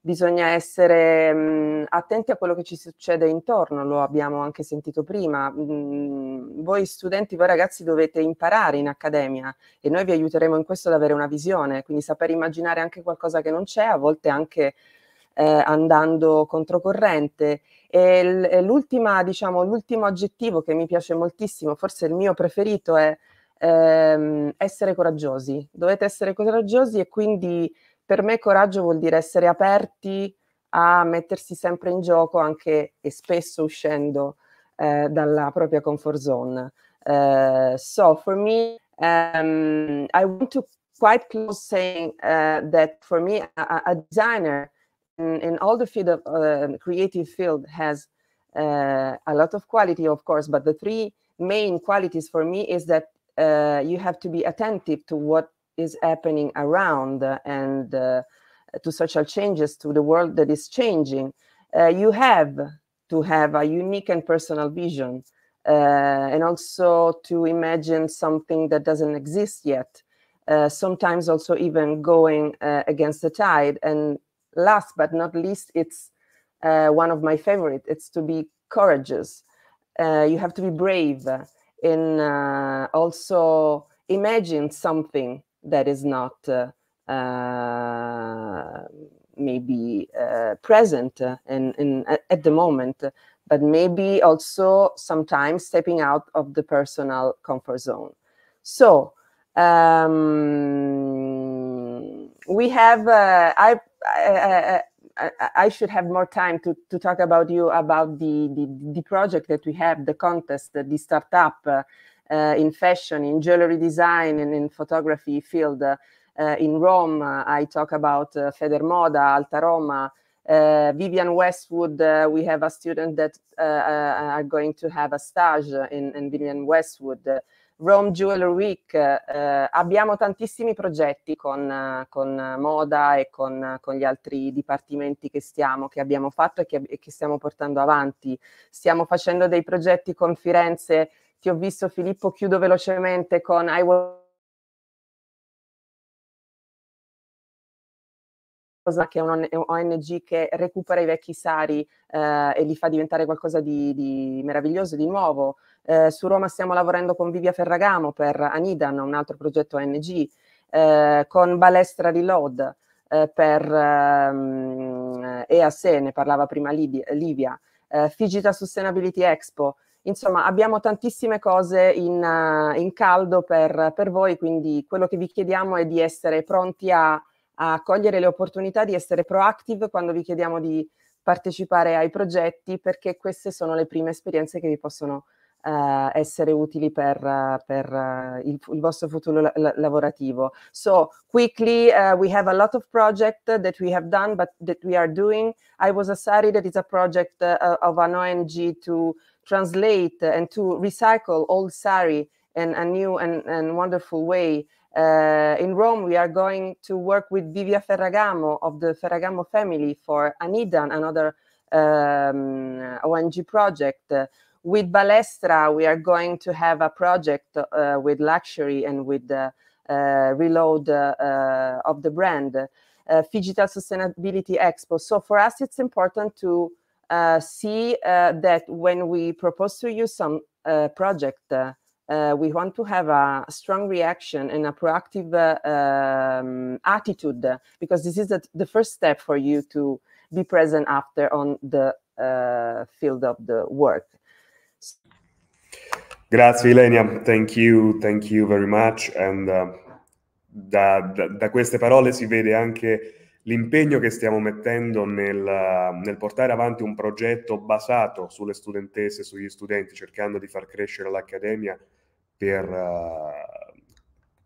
bisogna essere mh, mhmm, attenti a quello che ci succede intorno, lo abbiamo anche sentito prima. Mh, mhmm, voi studenti, voi ragazzi dovete imparare in accademia e noi vi aiuteremo in questo ad avere una visione, quindi saper immaginare anche qualcosa che non c'è, a volte anche eh, andando controcorrente e l'ultima, diciamo, l'ultimo aggettivo che mi piace moltissimo, forse il mio preferito, è ehm, essere coraggiosi. Dovete essere coraggiosi e quindi per me coraggio vuol dire essere aperti a mettersi sempre in gioco anche e spesso uscendo eh, dalla propria comfort zone. Uh, so for me, um, I want to quite close saying uh, that for me, a, a designer in, in all the field of uh, creative field has uh, a lot of quality, of course, but the three main qualities for me is that uh, you have to be attentive to what is happening around and uh, to social changes, to the world that is changing. Uh, you have to have a unique and personal vision uh, and also to imagine something that doesn't exist yet. sometimes also even going against the tide and last but not least, it's uh, one of my favorite. It's to be courageous. Uh, you have to be brave in uh, also imagine something that is not uh, uh, maybe uh, present in, in, at the moment, but maybe also sometimes stepping out of the personal comfort zone. So um, we have, I I, I, I, should have more time to, to talk about you about the, the, the project that we have, the contest, the, the startup uh, uh, in fashion, in jewelry design, and in photography field. Uh, uh in Rome, I talk about uh, Feder Moda, Alta Roma. Uh, Vivian Westwood, uh, we have a student that are going to have a stage in, in Vivian Westwood. Rome Jewelry Week, eh, abbiamo tantissimi progetti con, con Moda e con, con, gli altri dipartimenti che, stiamo, che abbiamo fatto e che, e che stiamo portando avanti. Stiamo facendo dei progetti con Firenze, ti ho visto Filippo, chiudo velocemente con I Will che è un ONG che recupera i vecchi sari eh, e li fa diventare qualcosa di, di meraviglioso, di nuovo. Eh, su Roma stiamo lavorando con Vivia Ferragamo per Anidan, un altro progetto ONG, eh, con Balestra Reload eh, per ehm, EASE, ne parlava prima Livia, eh, Figita Sustainability Expo. Insomma, abbiamo tantissime cose in, eh, in caldo per, per voi, quindi quello che vi chiediamo è di essere pronti a a cogliere le opportunità di essere proactive quando vi chiediamo di partecipare ai progetti perché queste sono le prime esperienze che vi possono Uh, essere utili per, uh, per uh, il, il, vostro futuro la- lavorativo. So quickly, eh, we have a lot of projects that we have done, but that we are doing. I was a sari that is a project of an ONG to translate and to recycle old sari in a new and, and wonderful way. Uh, in Rome, we are going to work with Vivia Ferragamo of the Ferragamo family for Anidan, another um, ONG project. Uh, with Balestra, we are going to have a project uh, with luxury and with the uh, reload uh, of the brand, uh, Digital Sustainability Expo. So for us, it's important to see that when we propose to you some project, uh, we want to have a strong reaction and a proactive uh, um, attitude because this is the, the, first step for you to be present after on the uh, field of the work. Grazie Ilenia, thank you, thank you very much. And uh, da, da, da, queste parole si vede anche l'impegno che stiamo mettendo nel, nel portare avanti un progetto basato sulle studentesse e sugli studenti, cercando di far crescere l'accademia per, uh,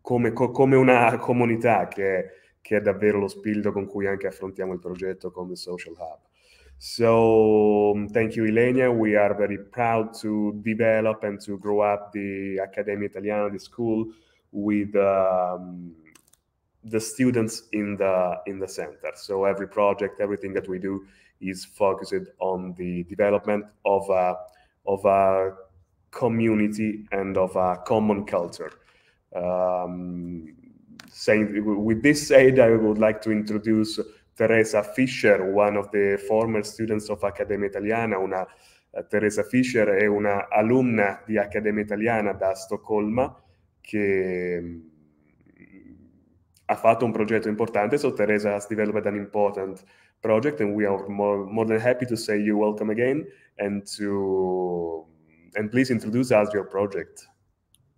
come, co- come, una *laughs* comunità che che è davvero lo spirito con cui anche affrontiamo il progetto come Social Hub. So mm, thank you, Ilenia. We are very proud to develop and to grow up the Academy Italiana, the school, with um, the students in the in the center. So every project, everything that we do is focused on the development of a, of a community and of a common culture. Um, saying, with this said, I would like to introduce Teresa Fischer, one of the former students of Accademia Italiana, una, uh, Teresa Fischer è una alumna di Accademia Italiana da Stoccolma che mm, ha fatto un progetto importante. So Teresa has developed an important project and we are more, more than happy to say you welcome again and to and please introduce us your project.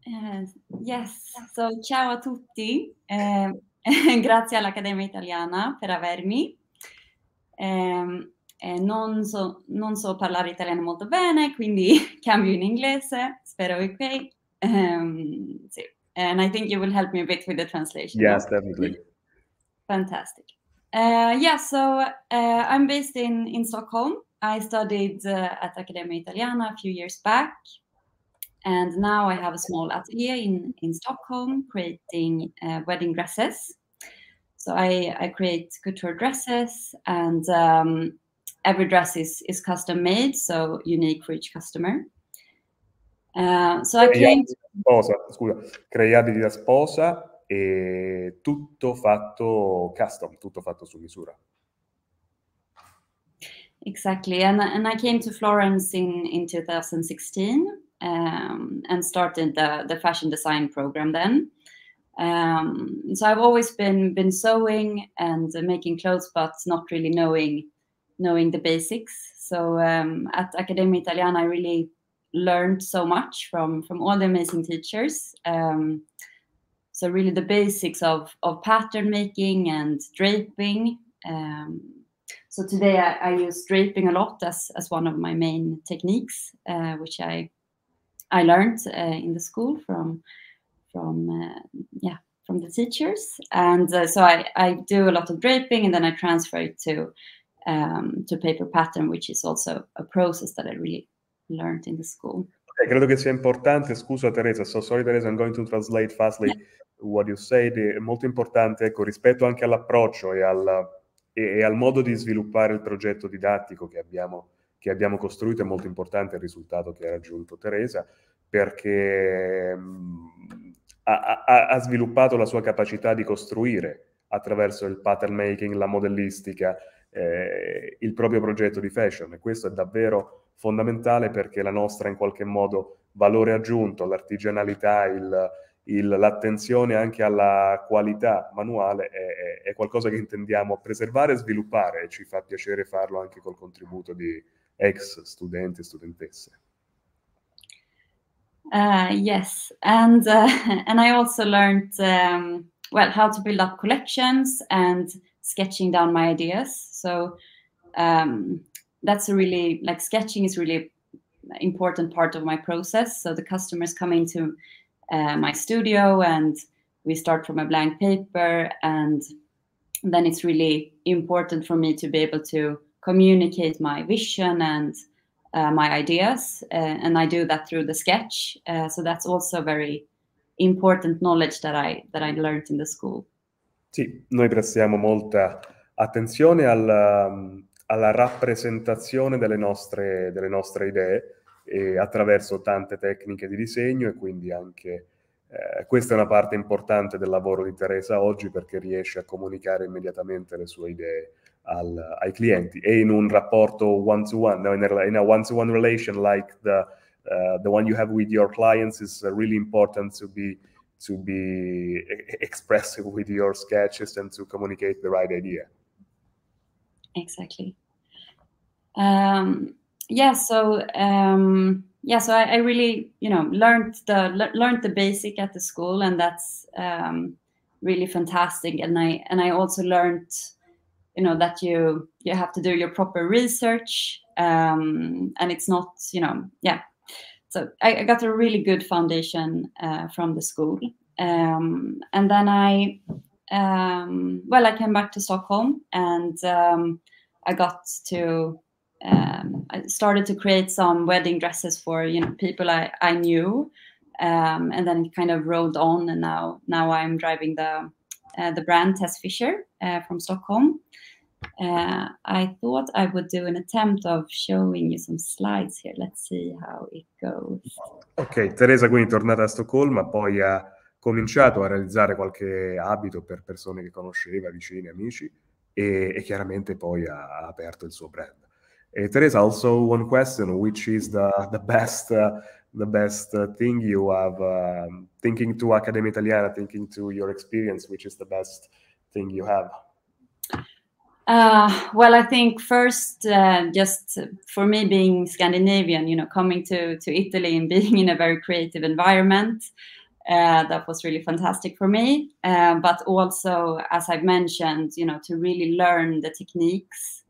Uh, yes, so ciao a tutti, eh, *laughs* grazie all'Accademia Italiana per avermi. Eh, eh, non, so, non, so, parlare italiano molto bene, quindi *laughs* cambio in inglese, spero ok. Um, sì. And I think you will help me a bit with the translation. Yes, definitely. Fantastic. Uh, yeah, so eh, I'm based in, in Stockholm. I studied uh, at Accademia Italiana a few years back, and now I have a small atelier in, in Stockholm creating uh, wedding dresses. So I, I create couture dresses, and um, every dress is, is custom made, so unique for each customer. Uh, so I came to... sposa, scusa, creabili da sposa e tutto fatto custom, tutto fatto su misura. Exactly, and and I came to Florence in in 2016 um, and started the the fashion design program then. Um, so I've always been been sewing and making clothes, but not really knowing knowing the basics. So um, at Accademia Italiana, I really learned so much from from all the amazing teachers. Um, so really, the basics of of pattern making and draping. Um, so today I, I, use draping a lot as, as one of my main techniques, uh, which I I learned uh, in the school from from uh, yeah from the teachers, and uh, so I, I do a lot of draping, and then I transfer it to um, to paper pattern, which is also a process that I really learned in the school. Okay, credo che sia importante, scusa Teresa, so sorry Teresa, I'm going to translate fastly yeah. what you said, è molto importante, ecco, rispetto anche all'approccio e alla e, e al modo di sviluppare il progetto didattico che abbiamo, che abbiamo costruito è molto importante il risultato che ha raggiunto Teresa perché mm, ha, ha, ha, sviluppato la sua capacità di costruire attraverso il pattern making, la modellistica, eh, il proprio progetto di fashion e questo è davvero fondamentale perché la nostra in qualche modo valore aggiunto, l'artigianalità, il, il, l'attenzione anche alla qualità manuale è, è, qualcosa che intendiamo preservare e sviluppare e ci fa piacere farlo anche col contributo di ex studenti e studentesse. Uh, yes, and uh, *laughs* and I also learned um, well how to build up collections and sketching down my ideas. So um, that's a really like sketching is really important part of my process. So the customers come into Uh, my studio and we start from a blank paper and then it's really important for me to be able to communicate my vision and uh, my ideas uh, and i do that through the sketch uh, so that's also very important knowledge that i that i learned in the school sì noi prestiamo molta attenzione alla um, alla rappresentazione delle nostre delle nostre idee e attraverso tante tecniche di disegno e quindi anche eh, questa è una parte importante del lavoro di Teresa oggi perché riesce a comunicare immediatamente le sue idee al, ai clienti e in un rapporto one-to-one, no, in, a, one-to-one relation like the, uh, the one you have with your clients is really important to be, to be expressive with your sketches and to communicate the right idea. Exactly. Um... yeah, so um, yeah, so I, I, really you know learned the le- learned the basic at the school, and that's um, really fantastic. And I and I also learned you know that you you have to do your proper research, um, and it's not you know yeah. So I, I got a really good foundation uh, from the school, um, and then I um, well I came back to Stockholm and um, I got to um, I started to create some wedding dresses for you know people I, I knew, um, and then it kind of rolled on, and now now I'm driving the uh, the brand Tess Fisher uh, from Stockholm. Uh, I thought I would do an attempt of showing you some slides here. Let's see how it goes. Ok, Teresa quindi tornata a Stoccolma, poi ha eh, cominciato a realizzare qualche abito per persone che conosceva, vicini, amici, e, e chiaramente poi ha aperto il suo brand there is also one question, which is the the best uh, the best uh, thing you have um, thinking to Academia Italiana, thinking to your experience, which is the best thing you have. Uh, well, I think first, uh, just for me being Scandinavian, you know, coming to to Italy and *laughs* being in a very creative environment, uh, that was really fantastic for me. Uh, but also, as I've mentioned, you know, to really learn the techniques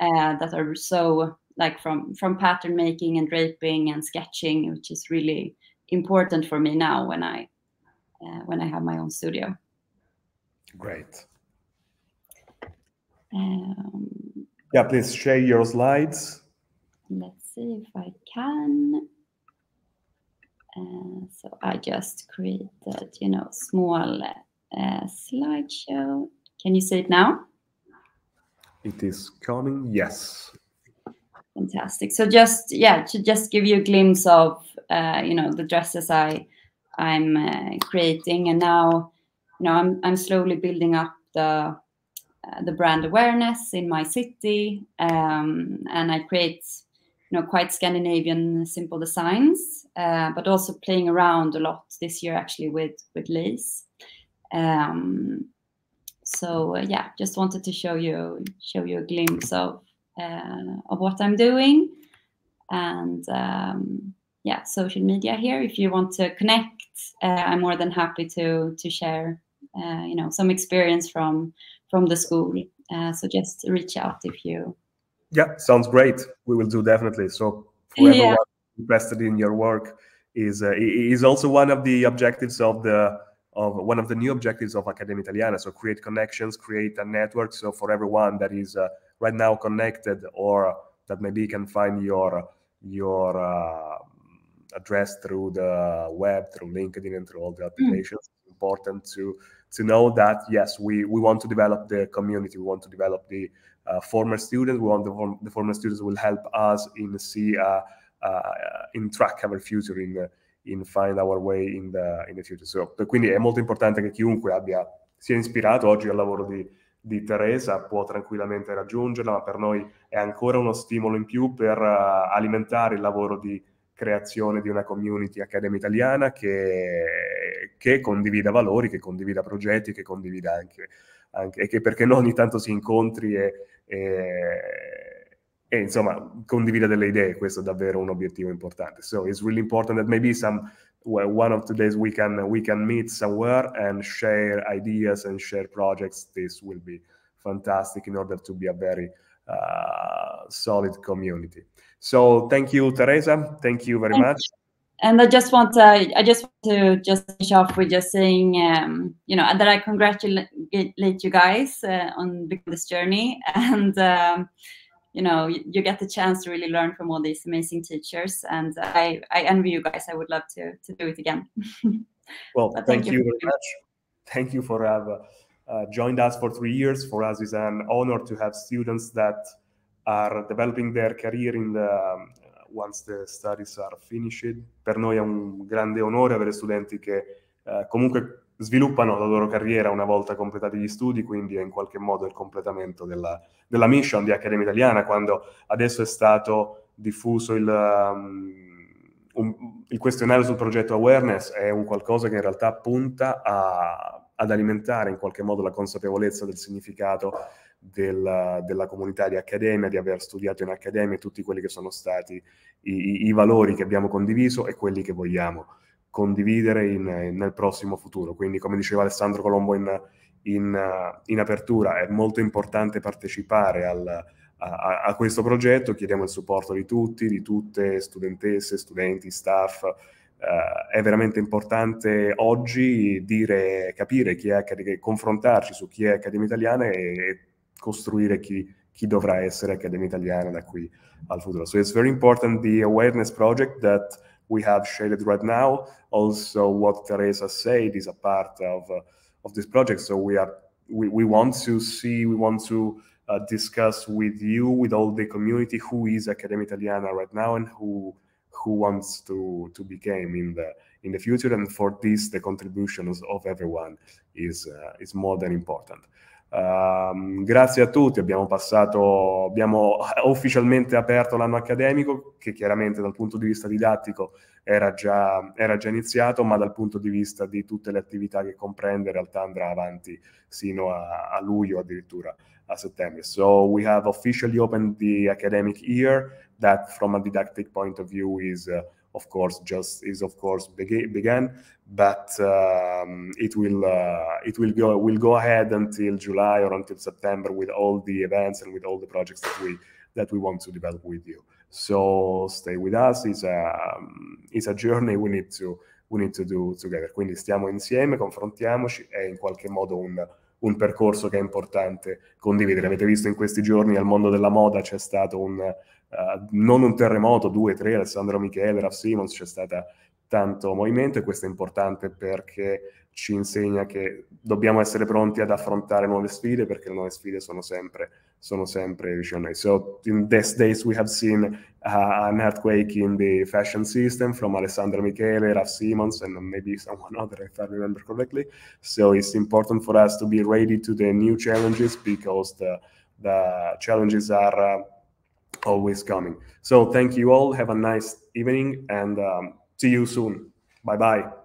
uh, that are so like from from pattern making and draping and sketching, which is really important for me now when I uh, when I have my own studio. Great. Um, yeah, please share your slides. Let's see if I can. Uh, so I just created, you know, small uh, slideshow. Can you see it now? It is coming, yes. Fantastic. So just, yeah, to just give you a glimpse of, uh, you know, the dresses I, I'm uh, creating. And now, you know, I'm, I'm slowly building up the, uh, the brand awareness in my city. Um, and I create, you know, quite Scandinavian simple designs, uh, but also playing around a lot this year actually with, with lace. Um, so uh, yeah, just wanted to show you show you a glimpse of uh, of what I'm doing, and um, yeah, social media here. If you want to connect, uh, I'm more than happy to to share uh, you know some experience from from the school. so just reach out if you. Yeah, sounds great. We will do definitely. So for yeah. interested in your work is uh, is also one of the objectives of the of one of the new objectives of Academia Italiana. So create connections, create a network. So for everyone that is uh, right now connected or that maybe can find your your uh, address through the web, through LinkedIn, and through all the hmm. applications. Mm. It's important to to know that yes, we we want to develop the community. We want to develop the uh, former students. We want the, the former students will help us in see uh, uh, in track our future in uh, in Find Our Way in the, in the Future. So, quindi è molto importante che chiunque abbia, sia ispirato oggi al lavoro di, di Teresa può tranquillamente raggiungerla, ma per noi è ancora uno stimolo in più per uh, alimentare il lavoro di creazione di una community Academy italiana che, che condivida valori, che condivida progetti, che condivida anche, anche, e che perché no ogni tanto si incontri e, e e insomma condivida delle idee, questo è davvero un obiettivo importante. So it's really important that maybe some well, one of today's we can we can meet somewhere and share ideas and share projects. This will be fantastic in order to be a very uh, solid community. So thank you, Teresa. Thank you very much. And I just want to, I just want to just finish off with just saying, um, you know, that I congratulate you guys uh, on this journey *laughs* and. Um, you know you, you get the chance to really learn from all these amazing teachers and i i envy you guys i would love to to do it again *laughs* well thank, thank, you, very much thank you for have uh, joined us for three years for us it's an honor to have students that are developing their career in the um, once the studies are finished per noi è un grande onore avere studenti che eh, comunque sviluppano la loro carriera una volta completati gli studi, quindi è in qualche modo il completamento della, della mission di Accademia Italiana, quando adesso è stato diffuso il, um, un, il questionario sul progetto Awareness, è un qualcosa che in realtà punta a, ad alimentare in qualche modo la consapevolezza del significato della, della, comunità di accademia, di aver studiato in accademia tutti quelli che sono stati i, i valori che abbiamo condiviso e quelli che vogliamo condividere in, in, nel prossimo futuro. Quindi, come diceva Alessandro Colombo in, in apertura, è molto importante partecipare al, a, a, questo progetto. Chiediamo il supporto di tutti, di tutte, studentesse, studenti, staff. Uh, è veramente importante oggi dire, capire chi è Accademia, confrontarci su chi è Accademia Italiana e, e costruire chi, chi dovrà essere Accademia Italiana da qui al futuro. So it's very important the awareness project that we have shared right now. Also, what Teresa said is a part of, uh, of this project. So we are we, we want to see, we want to uh, discuss with you, with all the community, who is Academia Italiana right now and who who wants to to become in the in the future. And for this, the contributions of everyone is uh, is more than important. Uh, grazie a tutti, abbiamo passato, abbiamo *laughs* ufficialmente aperto l'anno accademico che chiaramente dal punto di vista didattico era già, era già, iniziato, ma dal punto di vista di tutte le attività che comprende in realtà andrà avanti sino a, a luglio addirittura a settembre. So we have officially opened the academic year that from a didactic point of view is uh, of course just is of course began but um, it will uh, it will go will go ahead until july or until september with all the events and with all the projects that we that we want to develop with you so stay with us it's a um, it's a journey we need to we need to do together quindi stiamo insieme confrontiamoci è in qualche modo un un percorso che è importante condividere. Avete visto in questi giorni al mondo della moda c'è stato un, eh, non un terremoto, due, tre, Alessandro Michele, Raf Simons, c'è stato tanto movimento e questo è importante perché ci insegna che dobbiamo essere pronti ad affrontare nuove sfide perché le nuove sfide sono sempre, sono sempre vicino a noi. So in these days we have seen uh, an earthquake in the fashion system from Alessandro Michele, Raf Simons and maybe someone other if I remember correctly. So it's important for us to be ready to the new challenges because the, the challenges are uh, always coming. So thank you all. Have a nice evening and um, see you soon. Bye bye.